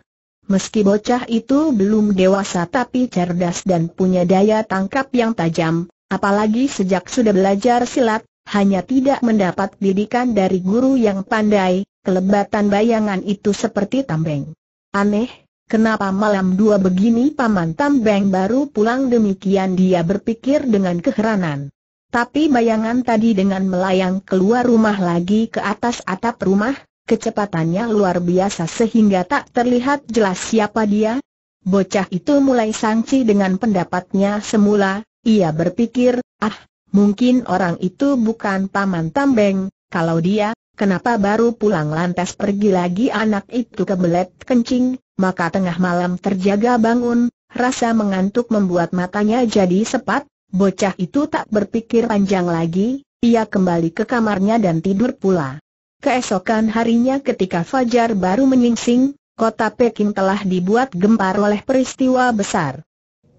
Meski bocah itu belum dewasa tapi cerdas dan punya daya tangkap yang tajam, apalagi sejak sudah belajar silat, hanya tidak mendapat didikan dari guru yang pandai, kelebatan bayangan itu seperti tambeng. Aneh, Kenapa malam dua begini Paman Tambeng baru pulang demikian dia berpikir dengan keheranan. Tapi bayangan tadi dengan melayang keluar rumah lagi ke atas atap rumah, kecepatannya luar biasa sehingga tak terlihat jelas siapa dia. Bocah itu mulai sangsi dengan pendapatnya semula, ia berpikir, ah, mungkin orang itu bukan Paman Tambeng, kalau dia, Kenapa baru pulang lantas pergi lagi anak itu kebelet kencing, maka tengah malam terjaga bangun, rasa mengantuk membuat matanya jadi sepat, bocah itu tak berpikir panjang lagi, ia kembali ke kamarnya dan tidur pula. Keesokan harinya ketika Fajar baru menyingsing, kota Peking telah dibuat gempar oleh peristiwa besar.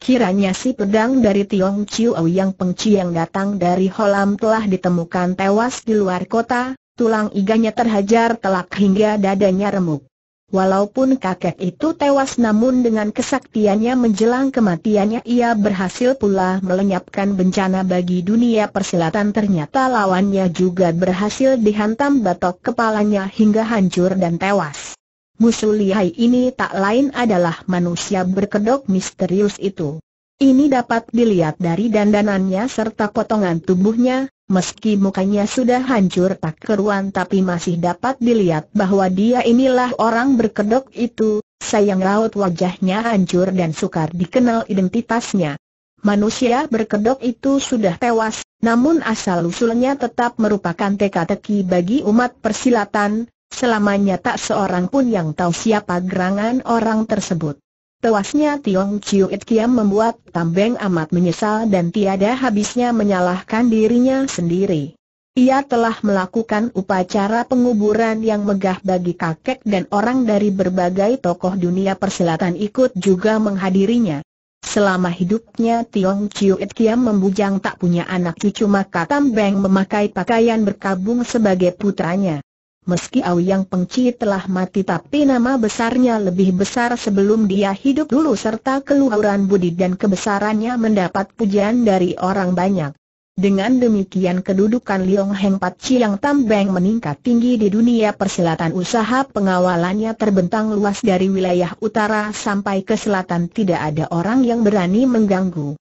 Kiranya si pedang dari Tiong Chiu yang pengci yang datang dari Holam telah ditemukan tewas di luar kota, Tulang iganya terhajar telak hingga dadanya remuk. Walaupun kakek itu tewas namun dengan kesaktiannya menjelang kematiannya ia berhasil pula melenyapkan bencana bagi dunia persilatan ternyata lawannya juga berhasil dihantam batok kepalanya hingga hancur dan tewas. Musuh lihai ini tak lain adalah manusia berkedok misterius itu. Ini dapat dilihat dari dandanannya serta potongan tubuhnya, Meski mukanya sudah hancur tak keruan tapi masih dapat dilihat bahwa dia inilah orang berkedok itu, sayang laut wajahnya hancur dan sukar dikenal identitasnya. Manusia berkedok itu sudah tewas, namun asal-usulnya tetap merupakan teka-teki bagi umat persilatan, selamanya tak seorang pun yang tahu siapa gerangan orang tersebut. Tewasnya Tiong Chiu It Kiam membuat Tambeng amat menyesal dan tiada habisnya menyalahkan dirinya sendiri. Ia telah melakukan upacara penguburan yang megah bagi kakek dan orang dari berbagai tokoh dunia persilatan ikut juga menghadirinya. Selama hidupnya Tiong Chiu It Kiam membujang tak punya anak cucu maka Tambeng memakai pakaian berkabung sebagai putranya. Meski Auyang Pengci telah mati tapi nama besarnya lebih besar sebelum dia hidup dulu serta keluaran budi dan kebesarannya mendapat pujian dari orang banyak. Dengan demikian kedudukan Liong Heng Pat Chiang Tam Beng meningkat tinggi di dunia persilatan usaha pengawalannya terbentang luas dari wilayah utara sampai ke selatan tidak ada orang yang berani mengganggu.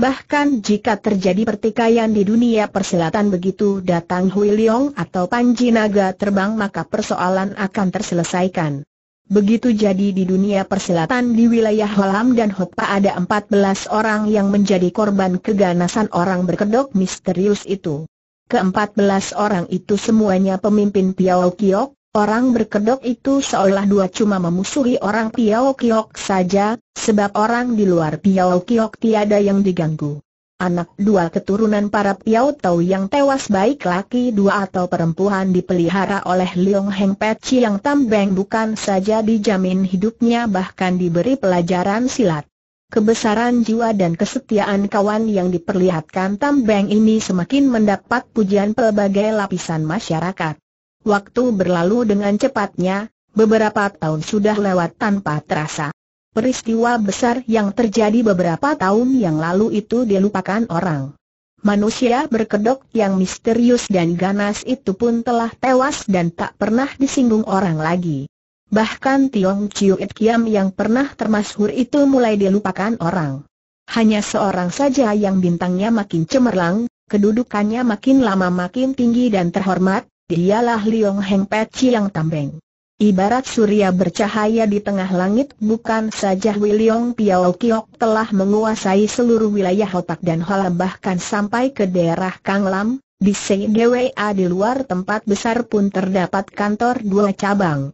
Bahkan jika terjadi pertikaian di dunia perselatan begitu datang Hui Leong atau Panji Naga terbang maka persoalan akan terselesaikan. Begitu jadi di dunia perselatan di wilayah Holam dan Hokpa ada 14 orang yang menjadi korban keganasan orang berkedok misterius itu. Keempat belas orang itu semuanya pemimpin Piao Kiok, Orang berkedok itu seolah dua cuma memusuhi orang Piao Kiok saja, sebab orang di luar Piao Kiok tiada yang diganggu. Anak dua keturunan para Piao Tau yang tewas baik laki dua atau perempuan dipelihara oleh Leong Heng Peci yang tambeng bukan saja dijamin hidupnya bahkan diberi pelajaran silat. Kebesaran jiwa dan kesetiaan kawan yang diperlihatkan Tambeng ini semakin mendapat pujian pelbagai lapisan masyarakat. Waktu berlalu dengan cepatnya, beberapa tahun sudah lewat tanpa terasa. Peristiwa besar yang terjadi beberapa tahun yang lalu itu dilupakan orang. Manusia berkedok yang misterius dan ganas itu pun telah tewas dan tak pernah disinggung orang lagi. Bahkan Tiong Chiu It Kiam yang pernah termasuk itu mulai dilupakan orang. Hanya seorang saja yang bintangnya makin cemerlang, kedudukannya makin lama makin tinggi dan terhormat, dialah Liong Heng Peci yang tambeng. Ibarat surya bercahaya di tengah langit bukan saja Wiliong Piao Kiok telah menguasai seluruh wilayah otak dan Hola bahkan sampai ke daerah Kanglam, di CDWA di luar tempat besar pun terdapat kantor dua cabang.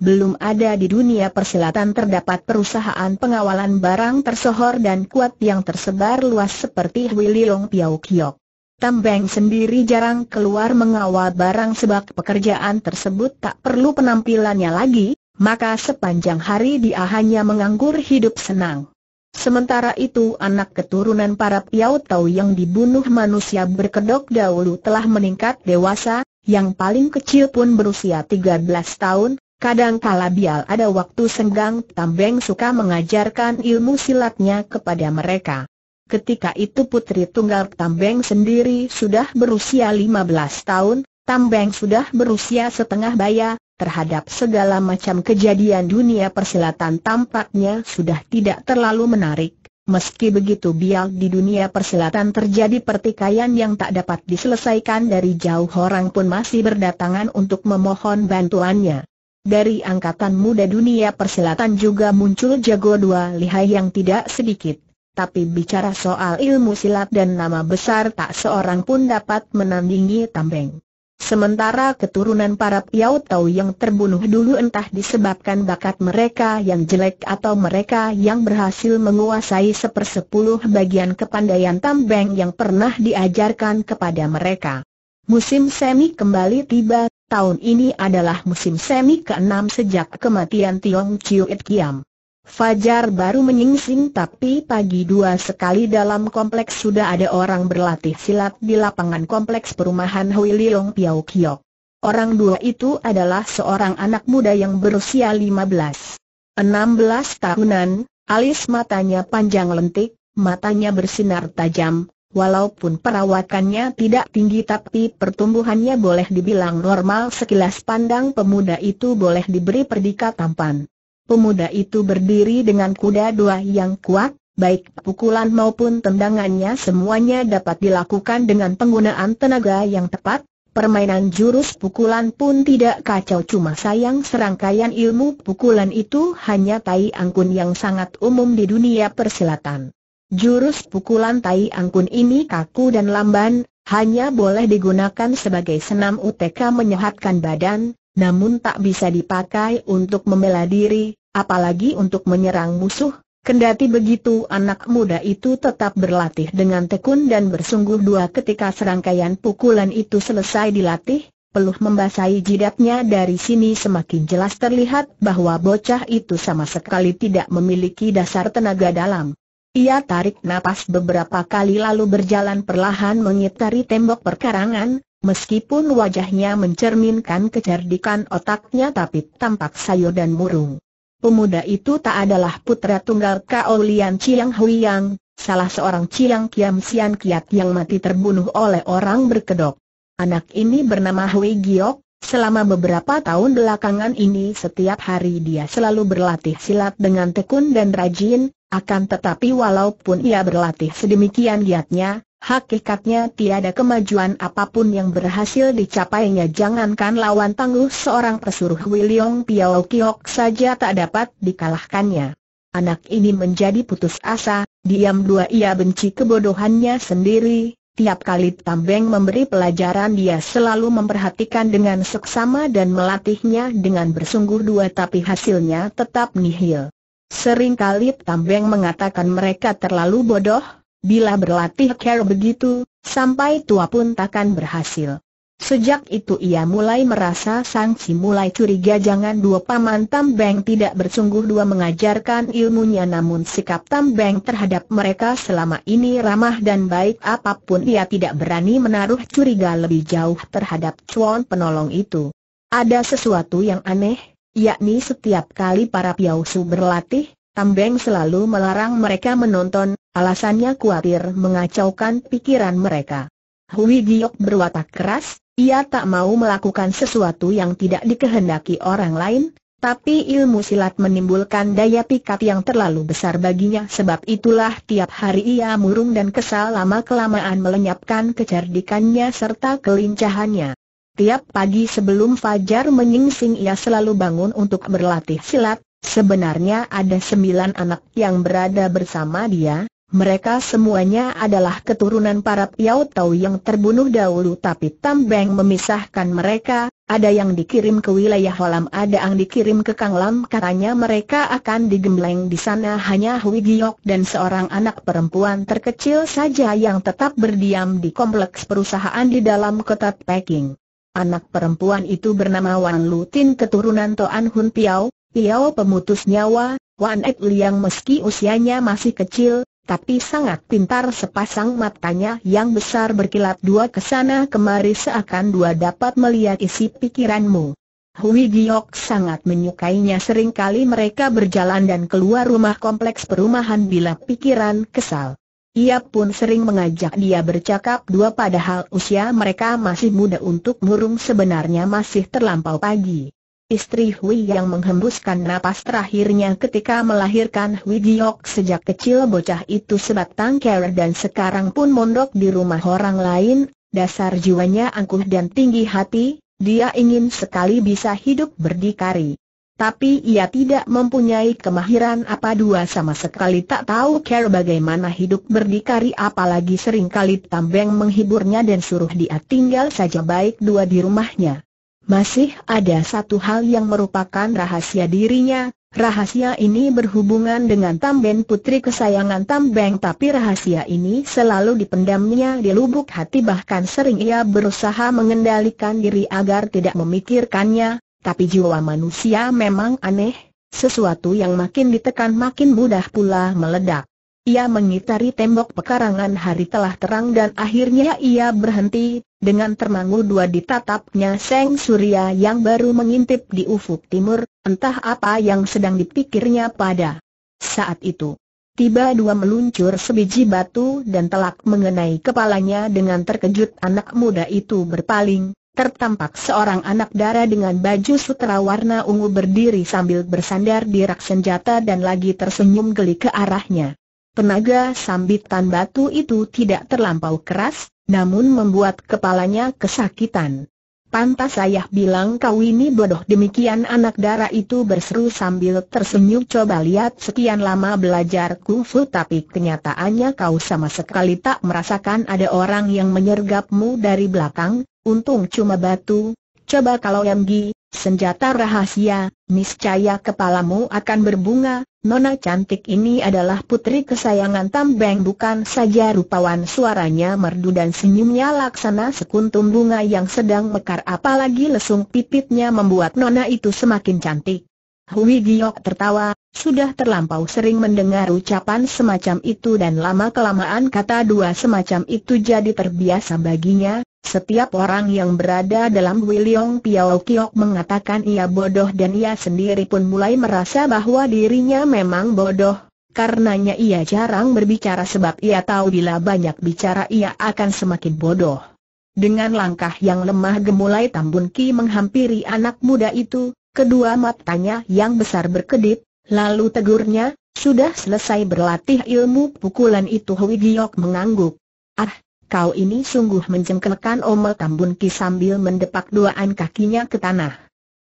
Belum ada di dunia persilatan terdapat perusahaan pengawalan barang tersohor dan kuat yang tersebar luas seperti Wiliong Piao Kiok. Tambeng sendiri jarang keluar mengawal barang sebab pekerjaan tersebut tak perlu penampilannya lagi, maka sepanjang hari dia hanya menganggur hidup senang. Sementara itu anak keturunan para Piau Tau yang dibunuh manusia berkedok dahulu telah meningkat dewasa, yang paling kecil pun berusia 13 tahun, kadang kala bial ada waktu senggang Tambeng suka mengajarkan ilmu silatnya kepada mereka. Ketika itu putri tunggal Tambeng sendiri sudah berusia 15 tahun, Tambeng sudah berusia setengah baya, terhadap segala macam kejadian dunia persilatan tampaknya sudah tidak terlalu menarik. Meski begitu biar di dunia persilatan terjadi pertikaian yang tak dapat diselesaikan dari jauh orang pun masih berdatangan untuk memohon bantuannya. Dari angkatan muda dunia persilatan juga muncul jago dua lihai yang tidak sedikit. Tapi bicara soal ilmu silat dan nama besar tak seorang pun dapat menandingi Tambeng. Sementara keturunan para Piau Tau yang terbunuh dulu entah disebabkan bakat mereka yang jelek atau mereka yang berhasil menguasai sepersepuluh bagian kepandaian Tambeng yang pernah diajarkan kepada mereka. Musim semi kembali tiba, tahun ini adalah musim semi ke-6 sejak kematian Tiong Chiu It Kiam. Fajar baru menyingsing tapi pagi dua sekali dalam kompleks sudah ada orang berlatih silat di lapangan kompleks perumahan Hui Leong Piau Kio. Orang dua itu adalah seorang anak muda yang berusia 15. 16 tahunan, alis matanya panjang lentik, matanya bersinar tajam, walaupun perawakannya tidak tinggi tapi pertumbuhannya boleh dibilang normal sekilas pandang pemuda itu boleh diberi perdika tampan pemuda itu berdiri dengan kuda dua yang kuat, baik pukulan maupun tendangannya semuanya dapat dilakukan dengan penggunaan tenaga yang tepat, Permainan jurus pukulan pun tidak kacau cuma sayang serangkaian ilmu pukulan itu hanya tai angkun yang sangat umum di dunia persilatan. Jurus pukulan tai angkun ini kaku dan lamban, hanya boleh digunakan sebagai senam UTK menyehatkan badan, namun tak bisa dipakai untuk membela diri, apalagi untuk menyerang musuh. Kendati begitu anak muda itu tetap berlatih dengan tekun dan bersungguh dua ketika serangkaian pukulan itu selesai dilatih, peluh membasahi jidatnya dari sini semakin jelas terlihat bahwa bocah itu sama sekali tidak memiliki dasar tenaga dalam. Ia tarik napas beberapa kali lalu berjalan perlahan mengitari tembok perkarangan, Meskipun wajahnya mencerminkan kecerdikan otaknya tapi tampak sayur dan murung. Pemuda itu tak adalah putra tunggal Kao Lian Chiang Huyang, salah seorang Chiang Kiam Sian Kiat yang mati terbunuh oleh orang berkedok. Anak ini bernama Hui Giok, selama beberapa tahun belakangan ini setiap hari dia selalu berlatih silat dengan tekun dan rajin, akan tetapi walaupun ia berlatih sedemikian giatnya, Hakikatnya tiada kemajuan apapun yang berhasil dicapainya jangankan lawan tangguh seorang pesuruh William Piao Kiok saja tak dapat dikalahkannya. Anak ini menjadi putus asa, diam dua ia benci kebodohannya sendiri, tiap kali Tambeng memberi pelajaran dia selalu memperhatikan dengan seksama dan melatihnya dengan bersungguh dua tapi hasilnya tetap nihil. Seringkali Tambeng mengatakan mereka terlalu bodoh, Bila berlatih care begitu, sampai tua pun takkan berhasil. Sejak itu ia mulai merasa Sang mulai curiga jangan dua paman Tam Beng tidak bersungguh dua mengajarkan ilmunya namun sikap Tam Beng terhadap mereka selama ini ramah dan baik apapun ia tidak berani menaruh curiga lebih jauh terhadap cuan penolong itu. Ada sesuatu yang aneh, yakni setiap kali para piausu berlatih, Tambeng selalu melarang mereka menonton, alasannya khawatir mengacaukan pikiran mereka. Hui Giok berwatak keras, ia tak mau melakukan sesuatu yang tidak dikehendaki orang lain, tapi ilmu silat menimbulkan daya pikat yang terlalu besar baginya sebab itulah tiap hari ia murung dan kesal lama-kelamaan melenyapkan kecerdikannya serta kelincahannya. Tiap pagi sebelum Fajar menyingsing ia selalu bangun untuk berlatih silat, Sebenarnya ada sembilan anak yang berada bersama dia, mereka semuanya adalah keturunan para Piao Tau yang terbunuh dahulu tapi Tam Beng memisahkan mereka, ada yang dikirim ke wilayah Holam ada yang dikirim ke Kanglam katanya mereka akan digembleng di sana hanya Hui Giok dan seorang anak perempuan terkecil saja yang tetap berdiam di kompleks perusahaan di dalam kota Peking. Anak perempuan itu bernama Wan Lutin keturunan Toan Hun Piao, Piao pemutus nyawa, Wan Ek Liang meski usianya masih kecil, tapi sangat pintar sepasang matanya yang besar berkilat dua kesana kemari seakan dua dapat melihat isi pikiranmu. Hui Giok sangat menyukainya seringkali mereka berjalan dan keluar rumah kompleks perumahan bila pikiran kesal. Ia pun sering mengajak dia bercakap dua padahal usia mereka masih muda untuk murung sebenarnya masih terlampau pagi. Istri Hui yang menghembuskan napas terakhirnya ketika melahirkan Hui Giok sejak kecil bocah itu sebatang kera dan sekarang pun mondok di rumah orang lain, dasar jiwanya angkuh dan tinggi hati, dia ingin sekali bisa hidup berdikari. Tapi ia tidak mempunyai kemahiran apa dua sama sekali tak tahu kera bagaimana hidup berdikari apalagi seringkali Tambeng menghiburnya dan suruh dia tinggal saja baik dua di rumahnya. Masih ada satu hal yang merupakan rahasia dirinya, rahasia ini berhubungan dengan Tam putri kesayangan Tam tapi rahasia ini selalu dipendamnya di lubuk hati bahkan sering ia berusaha mengendalikan diri agar tidak memikirkannya, tapi jiwa manusia memang aneh, sesuatu yang makin ditekan makin mudah pula meledak. Ia mengitari tembok pekarangan hari telah terang dan akhirnya ia berhenti, dengan termangu dua ditatapnya Seng Surya yang baru mengintip di ufuk timur, entah apa yang sedang dipikirnya pada saat itu. Tiba dua meluncur sebiji batu dan telak mengenai kepalanya dengan terkejut anak muda itu berpaling, tertampak seorang anak dara dengan baju sutra warna ungu berdiri sambil bersandar di rak senjata dan lagi tersenyum geli ke arahnya. Tenaga sambitan batu itu tidak terlampau keras, namun membuat kepalanya kesakitan. Pantas ayah bilang kau ini bodoh demikian anak darah itu berseru sambil tersenyum coba lihat sekian lama belajar kungfu tapi kenyataannya kau sama sekali tak merasakan ada orang yang menyergapmu dari belakang, untung cuma batu, coba kalau yang Yamgi, senjata rahasia, Niscaya kepalamu akan berbunga, nona cantik ini adalah putri kesayangan Tambeng bukan saja rupawan suaranya merdu dan senyumnya laksana sekuntum bunga yang sedang mekar apalagi lesung pipitnya membuat nona itu semakin cantik. Hui Giok tertawa, sudah terlampau sering mendengar ucapan semacam itu dan lama-kelamaan kata dua semacam itu jadi terbiasa baginya, setiap orang yang berada dalam Wiliong Piao Kiok mengatakan ia bodoh dan ia sendiri pun mulai merasa bahwa dirinya memang bodoh, karenanya ia jarang berbicara sebab ia tahu bila banyak bicara ia akan semakin bodoh. Dengan langkah yang lemah gemulai Tambun Ki menghampiri anak muda itu, kedua matanya yang besar berkedip, lalu tegurnya, sudah selesai berlatih ilmu pukulan itu Hui Giok mengangguk. Ah, kau ini sungguh menjengkelkan Omel Tambun Ki sambil mendepak duaan kakinya ke tanah.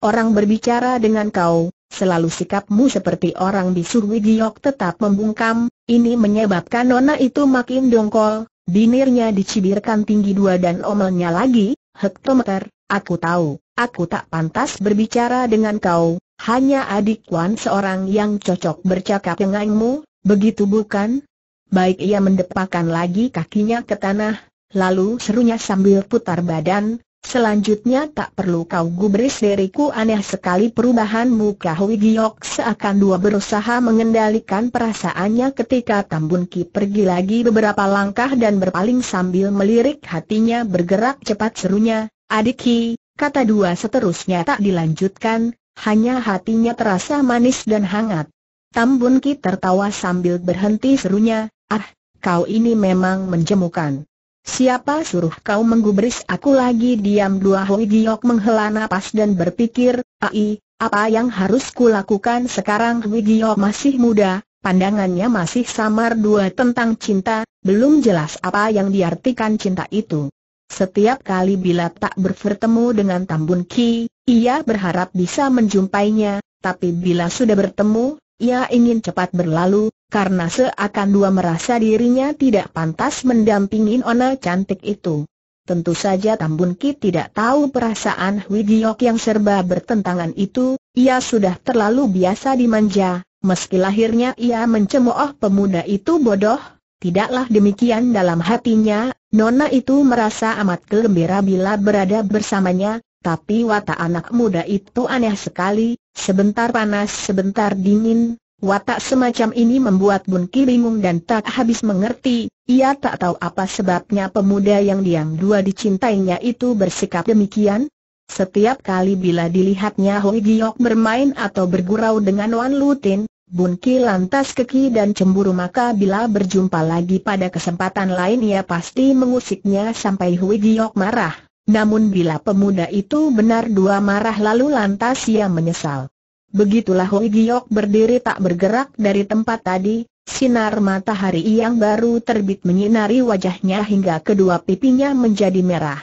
Orang berbicara dengan kau, selalu sikapmu seperti orang bisu giok tetap membungkam, ini menyebabkan Nona itu makin dongkol, binirnya dicibirkan tinggi dua dan omelnya lagi, hektometer, aku tahu, aku tak pantas berbicara dengan kau, hanya adik Wan seorang yang cocok bercakap denganmu, begitu bukan? Baik ia mendepakan lagi kakinya ke tanah, lalu serunya sambil putar badan, selanjutnya tak perlu kau gubris diriku aneh sekali perubahan muka Hui Giok seakan dua berusaha mengendalikan perasaannya ketika Tambun Ki pergi lagi beberapa langkah dan berpaling sambil melirik hatinya bergerak cepat serunya, adik Ki, kata dua seterusnya tak dilanjutkan, hanya hatinya terasa manis dan hangat. Tambun Ki tertawa sambil berhenti serunya, Ah, kau ini memang menjemukan. Siapa suruh kau menggubris aku lagi diam dua Hui Giok menghela nafas dan berpikir, Ai, apa yang harus lakukan sekarang Hui Giok masih muda, pandangannya masih samar dua tentang cinta, belum jelas apa yang diartikan cinta itu. Setiap kali bila tak bertemu dengan Tambun Ki, ia berharap bisa menjumpainya, tapi bila sudah bertemu, ia ingin cepat berlalu, karena seakan dua merasa dirinya tidak pantas mendampingi Ona cantik itu. Tentu saja Tambun Ki tidak tahu perasaan Giok yang serba bertentangan itu, ia sudah terlalu biasa dimanja, meski lahirnya ia mencemooh pemuda itu bodoh, tidaklah demikian dalam hatinya, Nona itu merasa amat gembira bila berada bersamanya, tapi watak anak muda itu aneh sekali, sebentar panas sebentar dingin, Watak semacam ini membuat Bun Ki bingung dan tak habis mengerti, ia tak tahu apa sebabnya pemuda yang diam dua dicintainya itu bersikap demikian. Setiap kali bila dilihatnya Hoi Giok bermain atau bergurau dengan Wan Lutin, Bun Ki lantas keki dan cemburu maka bila berjumpa lagi pada kesempatan lain ia pasti mengusiknya sampai Hui Giok marah. Namun bila pemuda itu benar dua marah lalu lantas ia menyesal. Begitulah Hui Giok berdiri tak bergerak dari tempat tadi, sinar matahari yang baru terbit menyinari wajahnya hingga kedua pipinya menjadi merah.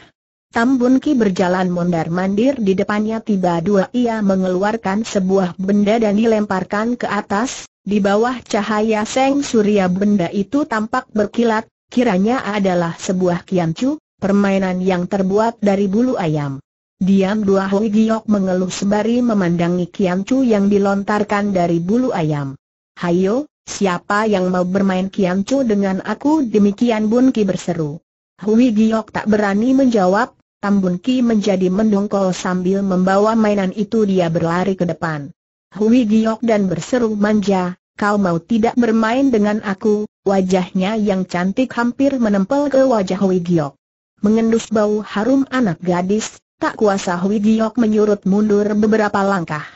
Tambun Ki berjalan mondar-mandir di depannya tiba dua ia mengeluarkan sebuah benda dan dilemparkan ke atas, di bawah cahaya seng surya benda itu tampak berkilat, kiranya adalah sebuah kiancu, permainan yang terbuat dari bulu ayam. Diam dua Hui Giok mengeluh sembari memandangi Kian Chu yang dilontarkan dari bulu ayam. Hayo, siapa yang mau bermain Kian Chu dengan aku demikian Bun Ki berseru. Hui Giok tak berani menjawab, Tam Bun Ki menjadi mendongkol sambil membawa mainan itu dia berlari ke depan. Hui Giok dan berseru manja, kau mau tidak bermain dengan aku, wajahnya yang cantik hampir menempel ke wajah Hui Giok. Mengendus bau harum anak gadis, Tak kuasa Hui Giok menyurut mundur beberapa langkah.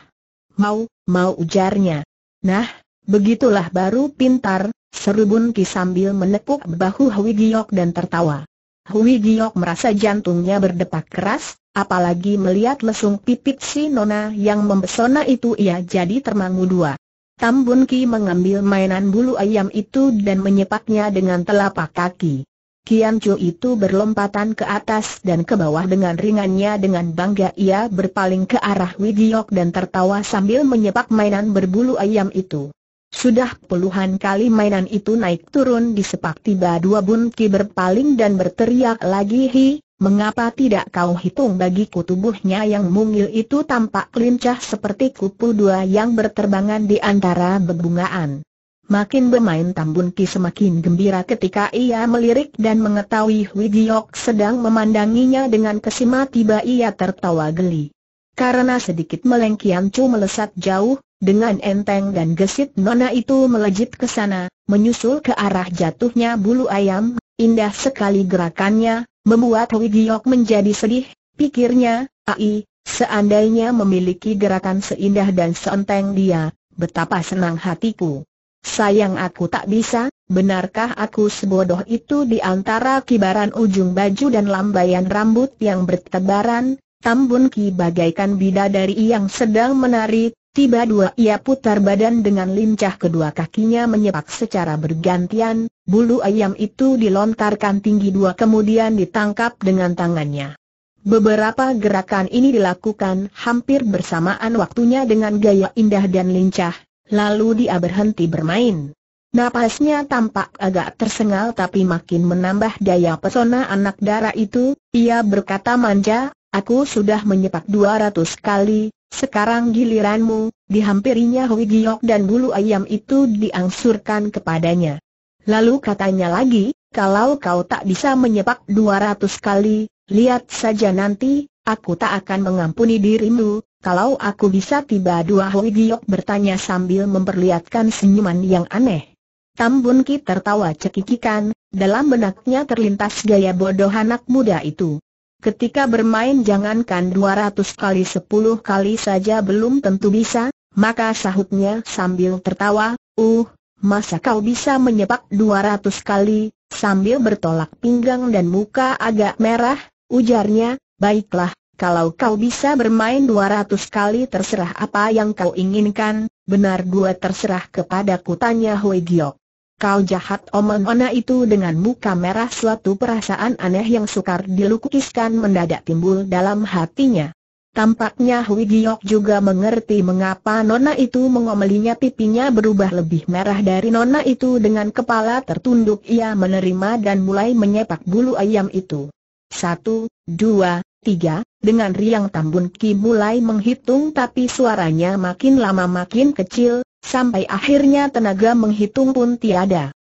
Mau, mau ujarnya. Nah, begitulah baru pintar, seru Bun Ki sambil menepuk bahu Hui Giok dan tertawa. Hui Giok merasa jantungnya berdetak keras, apalagi melihat lesung pipit si Nona yang membesona itu ia jadi termangu dua. Tam Ki mengambil mainan bulu ayam itu dan menyepaknya dengan telapak kaki. Kian Chu itu berlompatan ke atas dan ke bawah dengan ringannya dengan bangga ia berpaling ke arah Wigiok dan tertawa sambil menyepak mainan berbulu ayam itu. Sudah puluhan kali mainan itu naik turun di sepak tiba dua bunki berpaling dan berteriak lagi hi, mengapa tidak kau hitung bagiku tubuhnya yang mungil itu tampak lincah seperti kupu dua yang berterbangan di antara bebungaan. Makin bermain Tambun Ki semakin gembira ketika ia melirik dan mengetahui Giok sedang memandanginya dengan kesima tiba ia tertawa geli. Karena sedikit melengkian Chu melesat jauh, dengan enteng dan gesit nona itu melejit ke sana, menyusul ke arah jatuhnya bulu ayam, indah sekali gerakannya, membuat Giok menjadi sedih, pikirnya, ai, seandainya memiliki gerakan seindah dan seenteng dia, betapa senang hatiku sayang aku tak bisa, benarkah aku sebodoh itu di antara kibaran ujung baju dan lambayan rambut yang bertebaran, Tambun Ki bagaikan bidadari yang sedang menari, tiba dua ia putar badan dengan lincah kedua kakinya menyepak secara bergantian, bulu ayam itu dilontarkan tinggi dua kemudian ditangkap dengan tangannya. Beberapa gerakan ini dilakukan hampir bersamaan waktunya dengan gaya indah dan lincah, lalu dia berhenti bermain. Napasnya tampak agak tersengal tapi makin menambah daya pesona anak darah itu, ia berkata manja, aku sudah menyepak 200 kali, sekarang giliranmu, dihampirinya Hui Giok dan bulu ayam itu diangsurkan kepadanya. Lalu katanya lagi, kalau kau tak bisa menyepak 200 kali, lihat saja nanti, aku tak akan mengampuni dirimu, kalau aku bisa tiba dua Hoi Giok bertanya sambil memperlihatkan senyuman yang aneh. Tambun Ki tertawa cekikikan, dalam benaknya terlintas gaya bodoh anak muda itu. Ketika bermain jangankan 200 kali 10 kali saja belum tentu bisa, maka sahutnya sambil tertawa, uh, masa kau bisa menyepak 200 kali, sambil bertolak pinggang dan muka agak merah, ujarnya, baiklah, kalau kau bisa bermain 200 kali terserah apa yang kau inginkan, benar dua terserah kepadaku tanya Hui Giok. Kau jahat omong Ona itu dengan muka merah suatu perasaan aneh yang sukar dilukiskan mendadak timbul dalam hatinya. Tampaknya Hui Giok juga mengerti mengapa Nona itu mengomelinya pipinya berubah lebih merah dari Nona itu dengan kepala tertunduk ia menerima dan mulai menyepak bulu ayam itu. Satu, dua, tiga, dengan riang Tambun Ki mulai menghitung tapi suaranya makin lama makin kecil, sampai akhirnya tenaga menghitung pun tiada.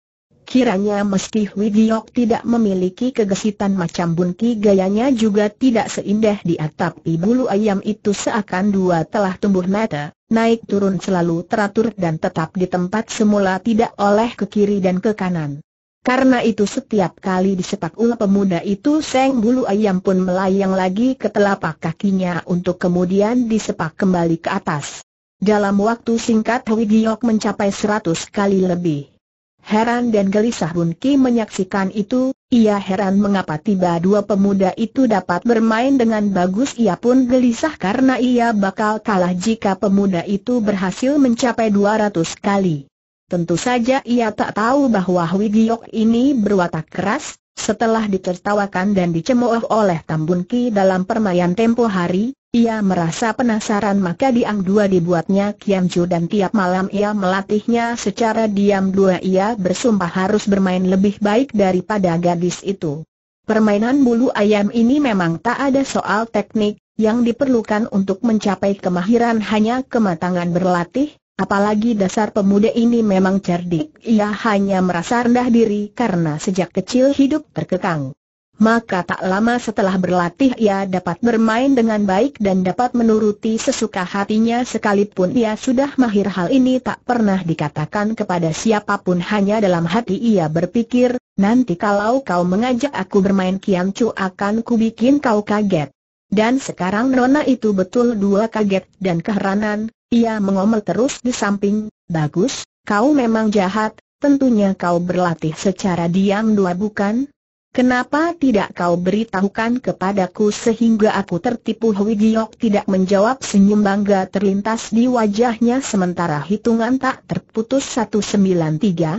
Kiranya meski Wigiok tidak memiliki kegesitan macam Bun Ki, gayanya juga tidak seindah di atap bulu ayam itu seakan dua telah tumbuh mata, naik turun selalu teratur dan tetap di tempat semula tidak oleh ke kiri dan ke kanan. Karena itu setiap kali di sepak ulah pemuda itu seng bulu ayam pun melayang lagi ke telapak kakinya untuk kemudian disepak kembali ke atas. Dalam waktu singkat Hui Giok mencapai seratus kali lebih. Heran dan gelisah Bun Ki menyaksikan itu, ia heran mengapa tiba dua pemuda itu dapat bermain dengan bagus ia pun gelisah karena ia bakal kalah jika pemuda itu berhasil mencapai 200 kali. Tentu saja ia tak tahu bahwa Hui Giok ini berwatak keras, setelah ditertawakan dan dicemooh oleh Tambun Ki dalam permainan tempo hari, ia merasa penasaran maka Diang Dua dibuatnya Kian Chu dan tiap malam ia melatihnya secara diam dua ia bersumpah harus bermain lebih baik daripada gadis itu. Permainan bulu ayam ini memang tak ada soal teknik, yang diperlukan untuk mencapai kemahiran hanya kematangan berlatih, Apalagi dasar pemuda ini memang cerdik, ia hanya merasa rendah diri karena sejak kecil hidup terkekang. Maka tak lama setelah berlatih ia dapat bermain dengan baik dan dapat menuruti sesuka hatinya sekalipun ia sudah mahir hal ini tak pernah dikatakan kepada siapapun hanya dalam hati ia berpikir, nanti kalau kau mengajak aku bermain kiancu akan kubikin kau kaget. Dan sekarang Nona itu betul dua kaget dan keheranan, ia mengomel terus di samping, bagus, kau memang jahat, tentunya kau berlatih secara diam dua bukan? Kenapa tidak kau beritahukan kepadaku sehingga aku tertipu Hui Giok tidak menjawab senyum bangga terlintas di wajahnya sementara hitungan tak terputus 193, 194,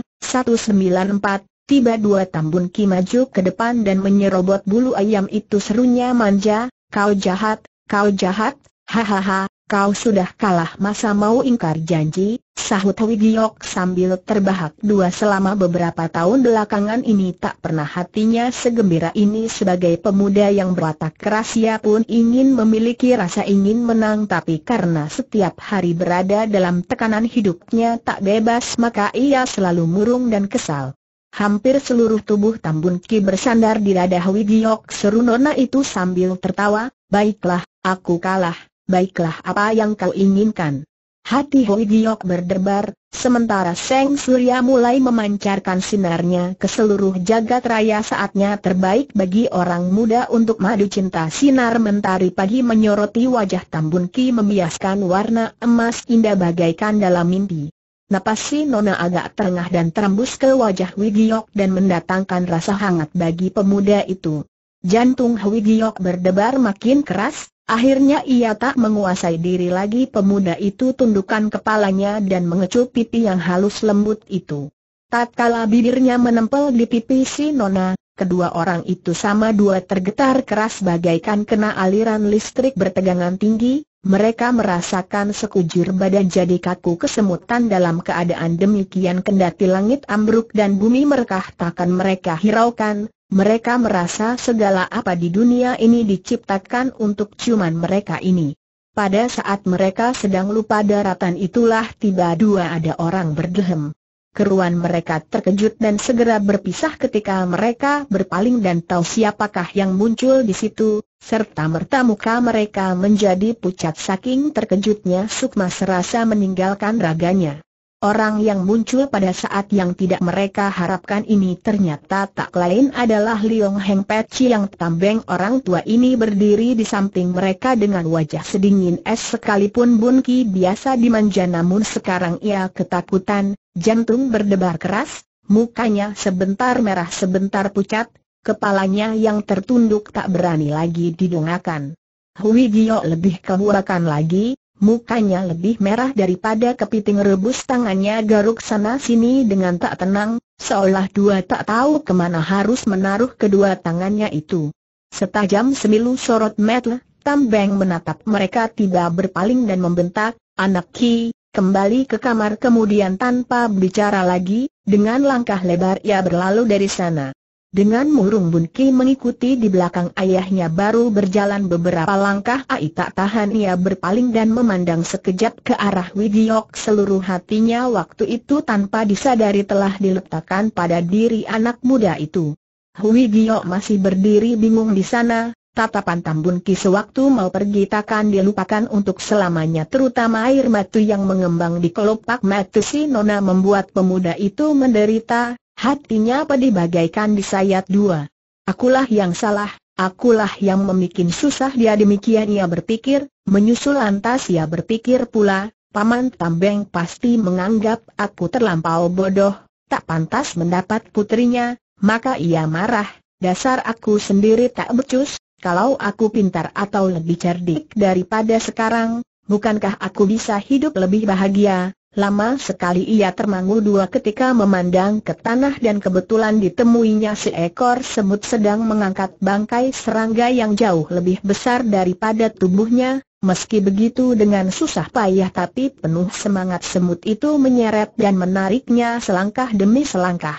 tiba dua tambun ki maju ke depan dan menyerobot bulu ayam itu serunya manja, kau jahat, kau jahat, hahaha, Kau sudah kalah masa mau ingkar janji, sahut Wigiok sambil terbahak dua selama beberapa tahun belakangan ini tak pernah hatinya segembira ini sebagai pemuda yang berwatak keras ia pun ingin memiliki rasa ingin menang tapi karena setiap hari berada dalam tekanan hidupnya tak bebas maka ia selalu murung dan kesal. Hampir seluruh tubuh Tambun Ki bersandar di dada Wigiok seru nona itu sambil tertawa, baiklah, aku kalah baiklah apa yang kau inginkan. Hati Hoi Giok berdebar, sementara Seng Surya mulai memancarkan sinarnya ke seluruh jagat raya saatnya terbaik bagi orang muda untuk madu cinta sinar mentari pagi menyoroti wajah Tambun Ki membiaskan warna emas indah bagaikan dalam mimpi. Napas si Nona agak tengah dan terembus ke wajah Giok dan mendatangkan rasa hangat bagi pemuda itu. Jantung Giok berdebar makin keras, Akhirnya ia tak menguasai diri lagi pemuda itu tundukkan kepalanya dan mengecup pipi yang halus lembut itu. Tatkala bibirnya menempel di pipi si Nona, kedua orang itu sama dua tergetar keras bagaikan kena aliran listrik bertegangan tinggi, mereka merasakan sekujur badan jadi kaku kesemutan dalam keadaan demikian kendati langit ambruk dan bumi merkah takkan mereka hiraukan, mereka merasa segala apa di dunia ini diciptakan untuk ciuman mereka ini. Pada saat mereka sedang lupa daratan itulah tiba dua ada orang berdehem. Keruan mereka terkejut dan segera berpisah ketika mereka berpaling dan tahu siapakah yang muncul di situ, serta merta muka mereka menjadi pucat saking terkejutnya Sukma serasa meninggalkan raganya. Orang yang muncul pada saat yang tidak mereka harapkan ini ternyata tak lain adalah Liong Heng Peci yang tambeng orang tua ini berdiri di samping mereka dengan wajah sedingin es sekalipun Bun Ki biasa dimanja namun sekarang ia ketakutan, jantung berdebar keras, mukanya sebentar merah sebentar pucat, kepalanya yang tertunduk tak berani lagi didongakan. Hui Gio lebih kehurakan lagi, Mukanya lebih merah daripada kepiting rebus tangannya garuk sana-sini dengan tak tenang, seolah dua tak tahu kemana harus menaruh kedua tangannya itu. Setajam semilu sorot metel, Tambeng menatap mereka tiba berpaling dan membentak, anak Ki, kembali ke kamar kemudian tanpa bicara lagi, dengan langkah lebar ia berlalu dari sana. Dengan murung Bun Ki mengikuti di belakang ayahnya baru berjalan beberapa langkah Ai tak tahan ia berpaling dan memandang sekejap ke arah Widiok seluruh hatinya waktu itu tanpa disadari telah diletakkan pada diri anak muda itu. Widiok masih berdiri bingung di sana, tatapan Tambun Ki sewaktu mau pergi takkan dilupakan untuk selamanya terutama air matu yang mengembang di kelopak mata si Nona membuat pemuda itu menderita, Hatinya pedih bagaikan disayat dua. Akulah yang salah, akulah yang memikin susah dia demikian ia berpikir, menyusul lantas ia berpikir pula, Paman Tambeng pasti menganggap aku terlampau bodoh, tak pantas mendapat putrinya, maka ia marah, dasar aku sendiri tak becus, kalau aku pintar atau lebih cerdik daripada sekarang, bukankah aku bisa hidup lebih bahagia, Lama sekali ia termangu dua ketika memandang ke tanah dan kebetulan ditemuinya seekor semut sedang mengangkat bangkai serangga yang jauh lebih besar daripada tubuhnya, meski begitu dengan susah payah tapi penuh semangat semut itu menyeret dan menariknya selangkah demi selangkah.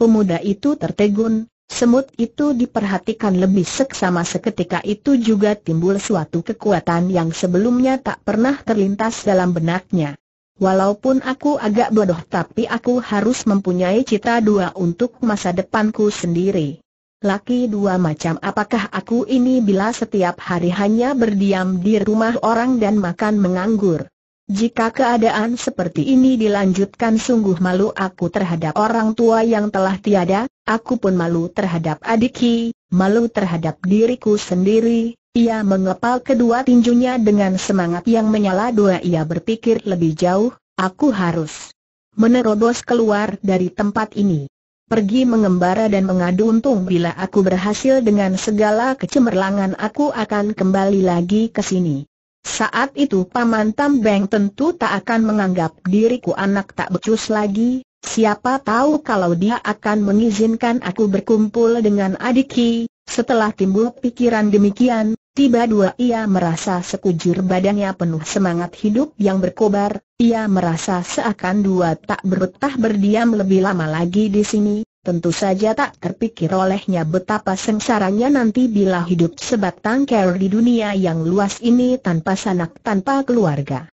Pemuda itu tertegun, semut itu diperhatikan lebih seksama seketika itu juga timbul suatu kekuatan yang sebelumnya tak pernah terlintas dalam benaknya. Walaupun aku agak bodoh tapi aku harus mempunyai cita dua untuk masa depanku sendiri. Laki dua macam apakah aku ini bila setiap hari hanya berdiam di rumah orang dan makan menganggur? Jika keadaan seperti ini dilanjutkan sungguh malu aku terhadap orang tua yang telah tiada, aku pun malu terhadap adikki, malu terhadap diriku sendiri, ia mengepal kedua tinjunya dengan semangat yang menyala dua ia berpikir lebih jauh, aku harus menerobos keluar dari tempat ini. Pergi mengembara dan mengadu untung bila aku berhasil dengan segala kecemerlangan aku akan kembali lagi ke sini. Saat itu Paman Tam Beng tentu tak akan menganggap diriku anak tak becus lagi, siapa tahu kalau dia akan mengizinkan aku berkumpul dengan adiki, setelah timbul pikiran demikian, tiba dua ia merasa sekujur badannya penuh semangat hidup yang berkobar, ia merasa seakan dua tak berbetah berdiam lebih lama lagi di sini, tentu saja tak terpikir olehnya betapa sengsaranya nanti bila hidup sebatang kera di dunia yang luas ini tanpa sanak tanpa keluarga.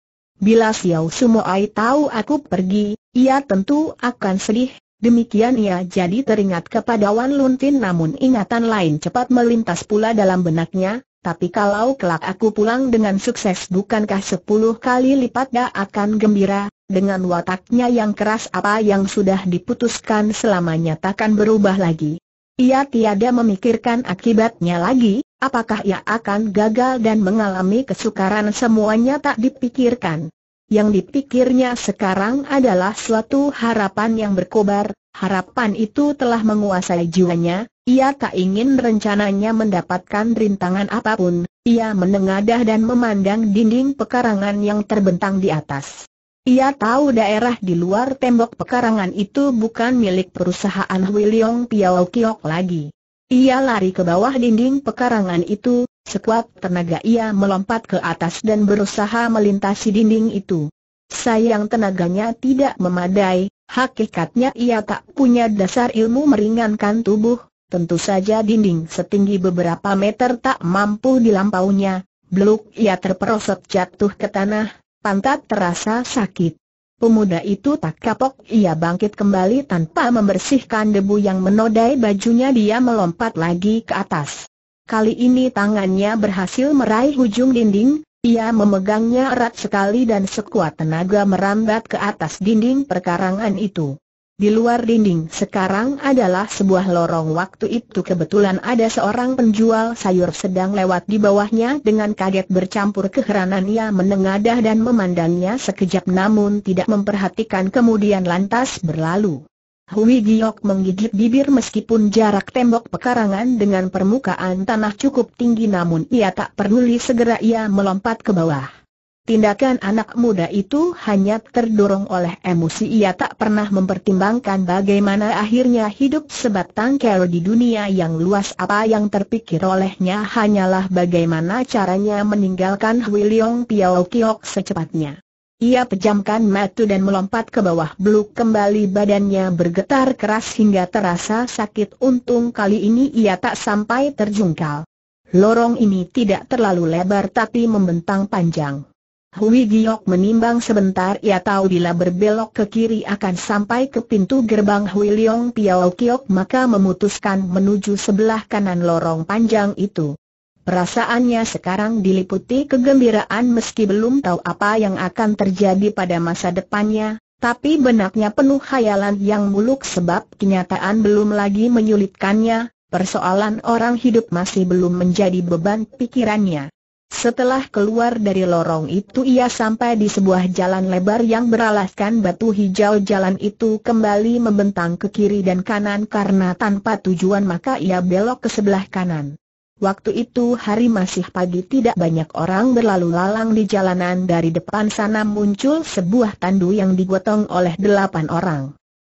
Bila Xiao Sumoai tahu aku pergi, ia tentu akan sedih, Demikian ia jadi teringat kepada Wan Luntin namun ingatan lain cepat melintas pula dalam benaknya, tapi kalau kelak aku pulang dengan sukses bukankah sepuluh kali lipat dia akan gembira, dengan wataknya yang keras apa yang sudah diputuskan selamanya takkan berubah lagi. Ia tiada memikirkan akibatnya lagi, apakah ia akan gagal dan mengalami kesukaran semuanya tak dipikirkan. Yang dipikirnya sekarang adalah suatu harapan yang berkobar, harapan itu telah menguasai jiwanya, ia tak ingin rencananya mendapatkan rintangan apapun, ia menengadah dan memandang dinding pekarangan yang terbentang di atas. Ia tahu daerah di luar tembok pekarangan itu bukan milik perusahaan Wiliong Piao Kiok lagi. Ia lari ke bawah dinding pekarangan itu, Sekuat tenaga ia melompat ke atas dan berusaha melintasi dinding itu. Sayang tenaganya tidak memadai, hakikatnya ia tak punya dasar ilmu meringankan tubuh, tentu saja dinding setinggi beberapa meter tak mampu dilampaunya, beluk ia terperosot jatuh ke tanah, pantat terasa sakit. Pemuda itu tak kapok, ia bangkit kembali tanpa membersihkan debu yang menodai bajunya dia melompat lagi ke atas. Kali ini tangannya berhasil meraih ujung dinding, ia memegangnya erat sekali dan sekuat tenaga merambat ke atas dinding perkarangan itu. Di luar dinding sekarang adalah sebuah lorong waktu itu kebetulan ada seorang penjual sayur sedang lewat di bawahnya dengan kaget bercampur keheranan ia menengadah dan memandangnya sekejap namun tidak memperhatikan kemudian lantas berlalu. Hui Giok menggigit bibir meskipun jarak tembok pekarangan dengan permukaan tanah cukup tinggi namun ia tak peduli segera ia melompat ke bawah. Tindakan anak muda itu hanya terdorong oleh emosi ia tak pernah mempertimbangkan bagaimana akhirnya hidup sebatang kero di dunia yang luas apa yang terpikir olehnya hanyalah bagaimana caranya meninggalkan Hui Leong Piao Kiok secepatnya. Ia pejamkan mata dan melompat ke bawah beluk kembali badannya bergetar keras hingga terasa sakit untung kali ini ia tak sampai terjungkal. Lorong ini tidak terlalu lebar tapi membentang panjang. Hui Giok menimbang sebentar ia tahu bila berbelok ke kiri akan sampai ke pintu gerbang Hui Leong Piao Kiok maka memutuskan menuju sebelah kanan lorong panjang itu. Perasaannya sekarang diliputi kegembiraan meski belum tahu apa yang akan terjadi pada masa depannya, tapi benaknya penuh khayalan yang muluk sebab kenyataan belum lagi menyulitkannya, persoalan orang hidup masih belum menjadi beban pikirannya. Setelah keluar dari lorong itu ia sampai di sebuah jalan lebar yang beralaskan batu hijau jalan itu kembali membentang ke kiri dan kanan karena tanpa tujuan maka ia belok ke sebelah kanan. Waktu itu hari masih pagi tidak banyak orang berlalu lalang di jalanan dari depan sana muncul sebuah tandu yang digotong oleh delapan orang.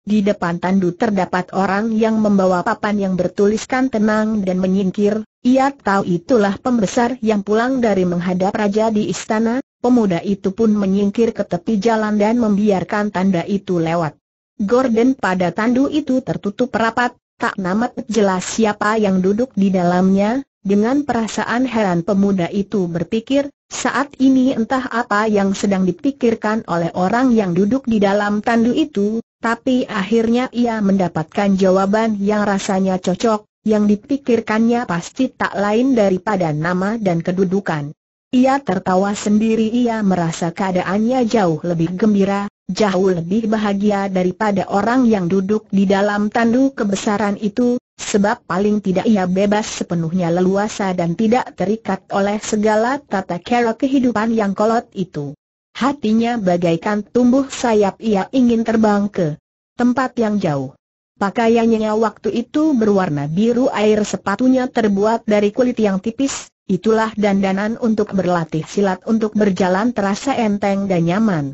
Di depan tandu terdapat orang yang membawa papan yang bertuliskan tenang dan menyingkir, ia tahu itulah pembesar yang pulang dari menghadap raja di istana, pemuda itu pun menyingkir ke tepi jalan dan membiarkan tanda itu lewat. Gordon pada tandu itu tertutup rapat, tak namat jelas siapa yang duduk di dalamnya, dengan perasaan heran pemuda itu berpikir, saat ini entah apa yang sedang dipikirkan oleh orang yang duduk di dalam tandu itu, tapi akhirnya ia mendapatkan jawaban yang rasanya cocok, yang dipikirkannya pasti tak lain daripada nama dan kedudukan. Ia tertawa sendiri ia merasa keadaannya jauh lebih gembira, jauh lebih bahagia daripada orang yang duduk di dalam tandu kebesaran itu, sebab paling tidak ia bebas sepenuhnya leluasa dan tidak terikat oleh segala tata cara kehidupan yang kolot itu. Hatinya bagaikan tumbuh sayap ia ingin terbang ke tempat yang jauh. Pakaiannya waktu itu berwarna biru air sepatunya terbuat dari kulit yang tipis, itulah dandanan untuk berlatih silat untuk berjalan terasa enteng dan nyaman.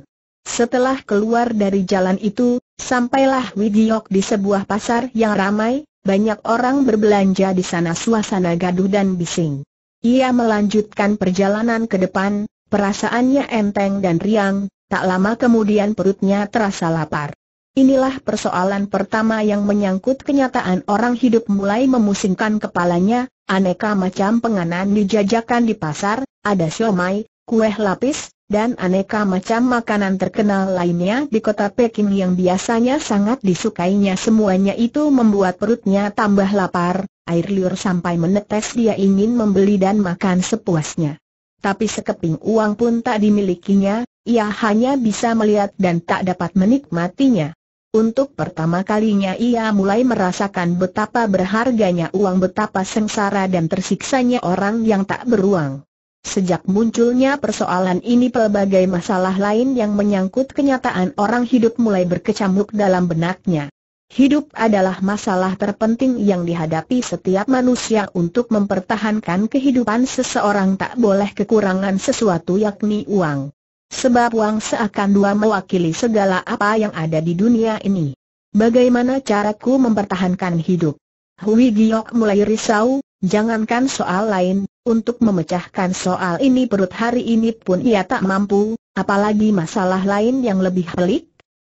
Setelah keluar dari jalan itu, sampailah Widiok di sebuah pasar yang ramai, banyak orang berbelanja di sana suasana gaduh dan bising. Ia melanjutkan perjalanan ke depan, perasaannya enteng dan riang, tak lama kemudian perutnya terasa lapar. Inilah persoalan pertama yang menyangkut kenyataan orang hidup mulai memusingkan kepalanya, aneka macam penganan dijajakan di pasar, ada siomay, kueh lapis, dan aneka macam makanan terkenal lainnya di kota Peking yang biasanya sangat disukainya semuanya itu membuat perutnya tambah lapar, air liur sampai menetes dia ingin membeli dan makan sepuasnya. Tapi sekeping uang pun tak dimilikinya, ia hanya bisa melihat dan tak dapat menikmatinya. Untuk pertama kalinya ia mulai merasakan betapa berharganya uang betapa sengsara dan tersiksanya orang yang tak beruang. Sejak munculnya persoalan ini pelbagai masalah lain yang menyangkut kenyataan orang hidup mulai berkecamuk dalam benaknya. Hidup adalah masalah terpenting yang dihadapi setiap manusia untuk mempertahankan kehidupan seseorang tak boleh kekurangan sesuatu yakni uang. Sebab uang seakan dua mewakili segala apa yang ada di dunia ini. Bagaimana caraku mempertahankan hidup? Hui Giok mulai risau, jangankan soal lain, untuk memecahkan soal ini perut hari ini pun ia tak mampu, apalagi masalah lain yang lebih pelik.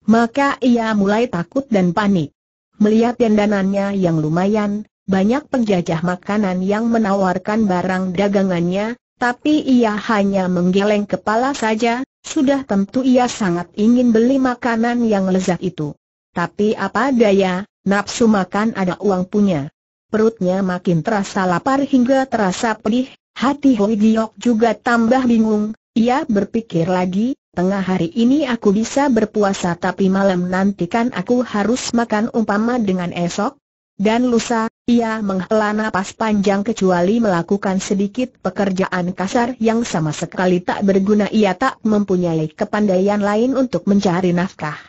Maka ia mulai takut dan panik. Melihat dandanannya yang lumayan, banyak penjajah makanan yang menawarkan barang dagangannya, tapi ia hanya menggeleng kepala saja, sudah tentu ia sangat ingin beli makanan yang lezat itu. Tapi apa daya, nafsu makan ada uang punya perutnya makin terasa lapar hingga terasa pedih, hati Hoi Giok juga tambah bingung, ia berpikir lagi, tengah hari ini aku bisa berpuasa tapi malam nantikan aku harus makan umpama dengan esok, dan lusa, ia menghela nafas panjang kecuali melakukan sedikit pekerjaan kasar yang sama sekali tak berguna ia tak mempunyai kepandaian lain untuk mencari nafkah.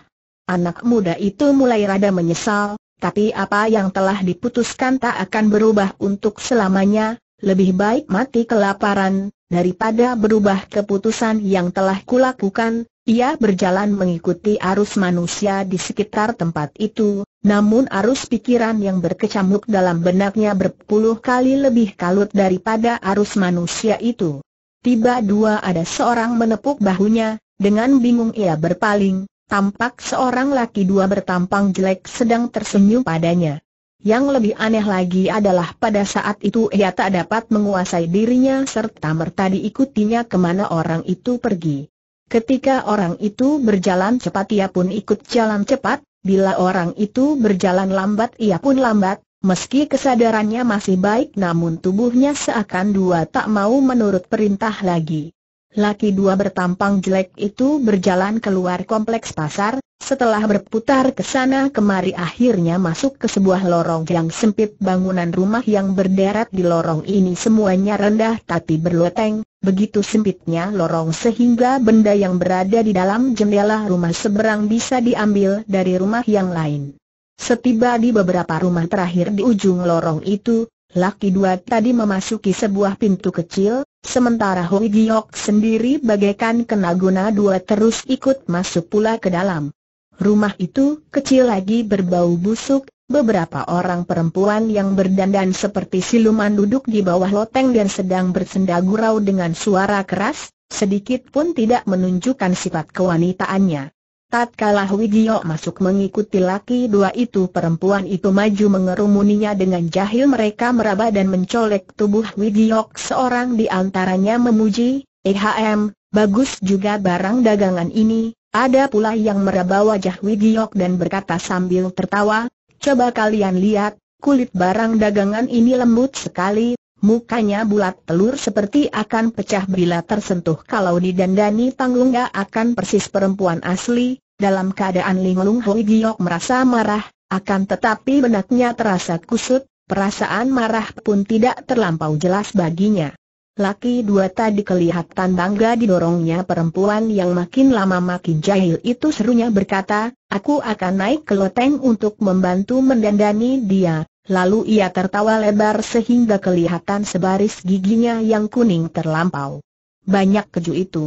Anak muda itu mulai rada menyesal, tapi apa yang telah diputuskan tak akan berubah untuk selamanya, lebih baik mati kelaparan, daripada berubah keputusan yang telah kulakukan, ia berjalan mengikuti arus manusia di sekitar tempat itu, namun arus pikiran yang berkecamuk dalam benaknya berpuluh kali lebih kalut daripada arus manusia itu. Tiba dua ada seorang menepuk bahunya, dengan bingung ia berpaling, tampak seorang laki dua bertampang jelek sedang tersenyum padanya. Yang lebih aneh lagi adalah pada saat itu ia tak dapat menguasai dirinya serta merta diikutinya kemana orang itu pergi. Ketika orang itu berjalan cepat ia pun ikut jalan cepat, bila orang itu berjalan lambat ia pun lambat, meski kesadarannya masih baik namun tubuhnya seakan dua tak mau menurut perintah lagi. Laki dua bertampang jelek itu berjalan keluar kompleks pasar, setelah berputar ke sana kemari akhirnya masuk ke sebuah lorong yang sempit bangunan rumah yang berderet di lorong ini semuanya rendah tapi berloteng, begitu sempitnya lorong sehingga benda yang berada di dalam jendela rumah seberang bisa diambil dari rumah yang lain. Setiba di beberapa rumah terakhir di ujung lorong itu, laki dua tadi memasuki sebuah pintu kecil, Sementara Hui Giok sendiri bagaikan kena guna dua terus ikut masuk pula ke dalam. Rumah itu kecil lagi berbau busuk, beberapa orang perempuan yang berdandan seperti siluman duduk di bawah loteng dan sedang bersenda gurau dengan suara keras, sedikit pun tidak menunjukkan sifat kewanitaannya. Tatkala Widyo masuk mengikuti laki dua itu perempuan itu maju mengerumuninya dengan jahil mereka meraba dan mencolek tubuh Widyo seorang di antaranya memuji, EHM, bagus juga barang dagangan ini, ada pula yang meraba wajah Widyo dan berkata sambil tertawa, coba kalian lihat, kulit barang dagangan ini lembut sekali, Mukanya bulat telur seperti akan pecah bila tersentuh kalau didandani Tanglungga akan persis perempuan asli, dalam keadaan linglung Hoi Giok merasa marah, akan tetapi benaknya terasa kusut, perasaan marah pun tidak terlampau jelas baginya. Laki dua tadi kelihatan bangga didorongnya perempuan yang makin lama makin jahil itu serunya berkata, aku akan naik ke loteng untuk membantu mendandani dia, Lalu ia tertawa lebar sehingga kelihatan sebaris giginya yang kuning terlampau. Banyak keju itu.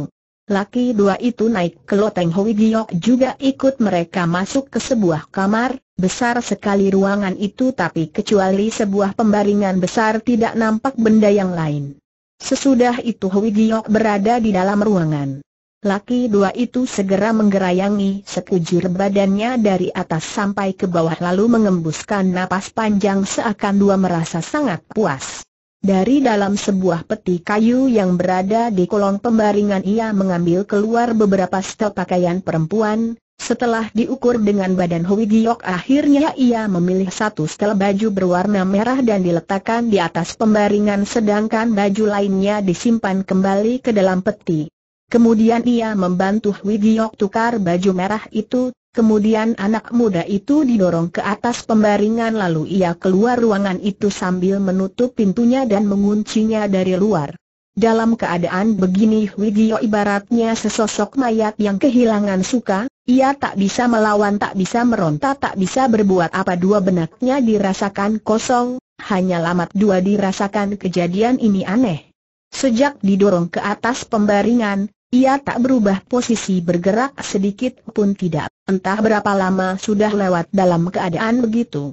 Laki dua itu naik ke loteng Hoi Giok juga ikut mereka masuk ke sebuah kamar, besar sekali ruangan itu tapi kecuali sebuah pembaringan besar tidak nampak benda yang lain. Sesudah itu Hoi Giok berada di dalam ruangan. Laki dua itu segera menggerayangi sekujur badannya dari atas sampai ke bawah lalu mengembuskan napas panjang seakan dua merasa sangat puas. Dari dalam sebuah peti kayu yang berada di kolong pembaringan ia mengambil keluar beberapa setel pakaian perempuan, setelah diukur dengan badan Hui Giok akhirnya ia memilih satu setel baju berwarna merah dan diletakkan di atas pembaringan sedangkan baju lainnya disimpan kembali ke dalam peti. Kemudian ia membantu Hui tukar baju merah itu, kemudian anak muda itu didorong ke atas pembaringan lalu ia keluar ruangan itu sambil menutup pintunya dan menguncinya dari luar. Dalam keadaan begini Hui ibaratnya sesosok mayat yang kehilangan suka, ia tak bisa melawan, tak bisa meronta, tak bisa berbuat apa dua benaknya dirasakan kosong, hanya lamat dua dirasakan kejadian ini aneh. Sejak didorong ke atas pembaringan, ia tak berubah posisi bergerak sedikit pun tidak, entah berapa lama sudah lewat dalam keadaan begitu.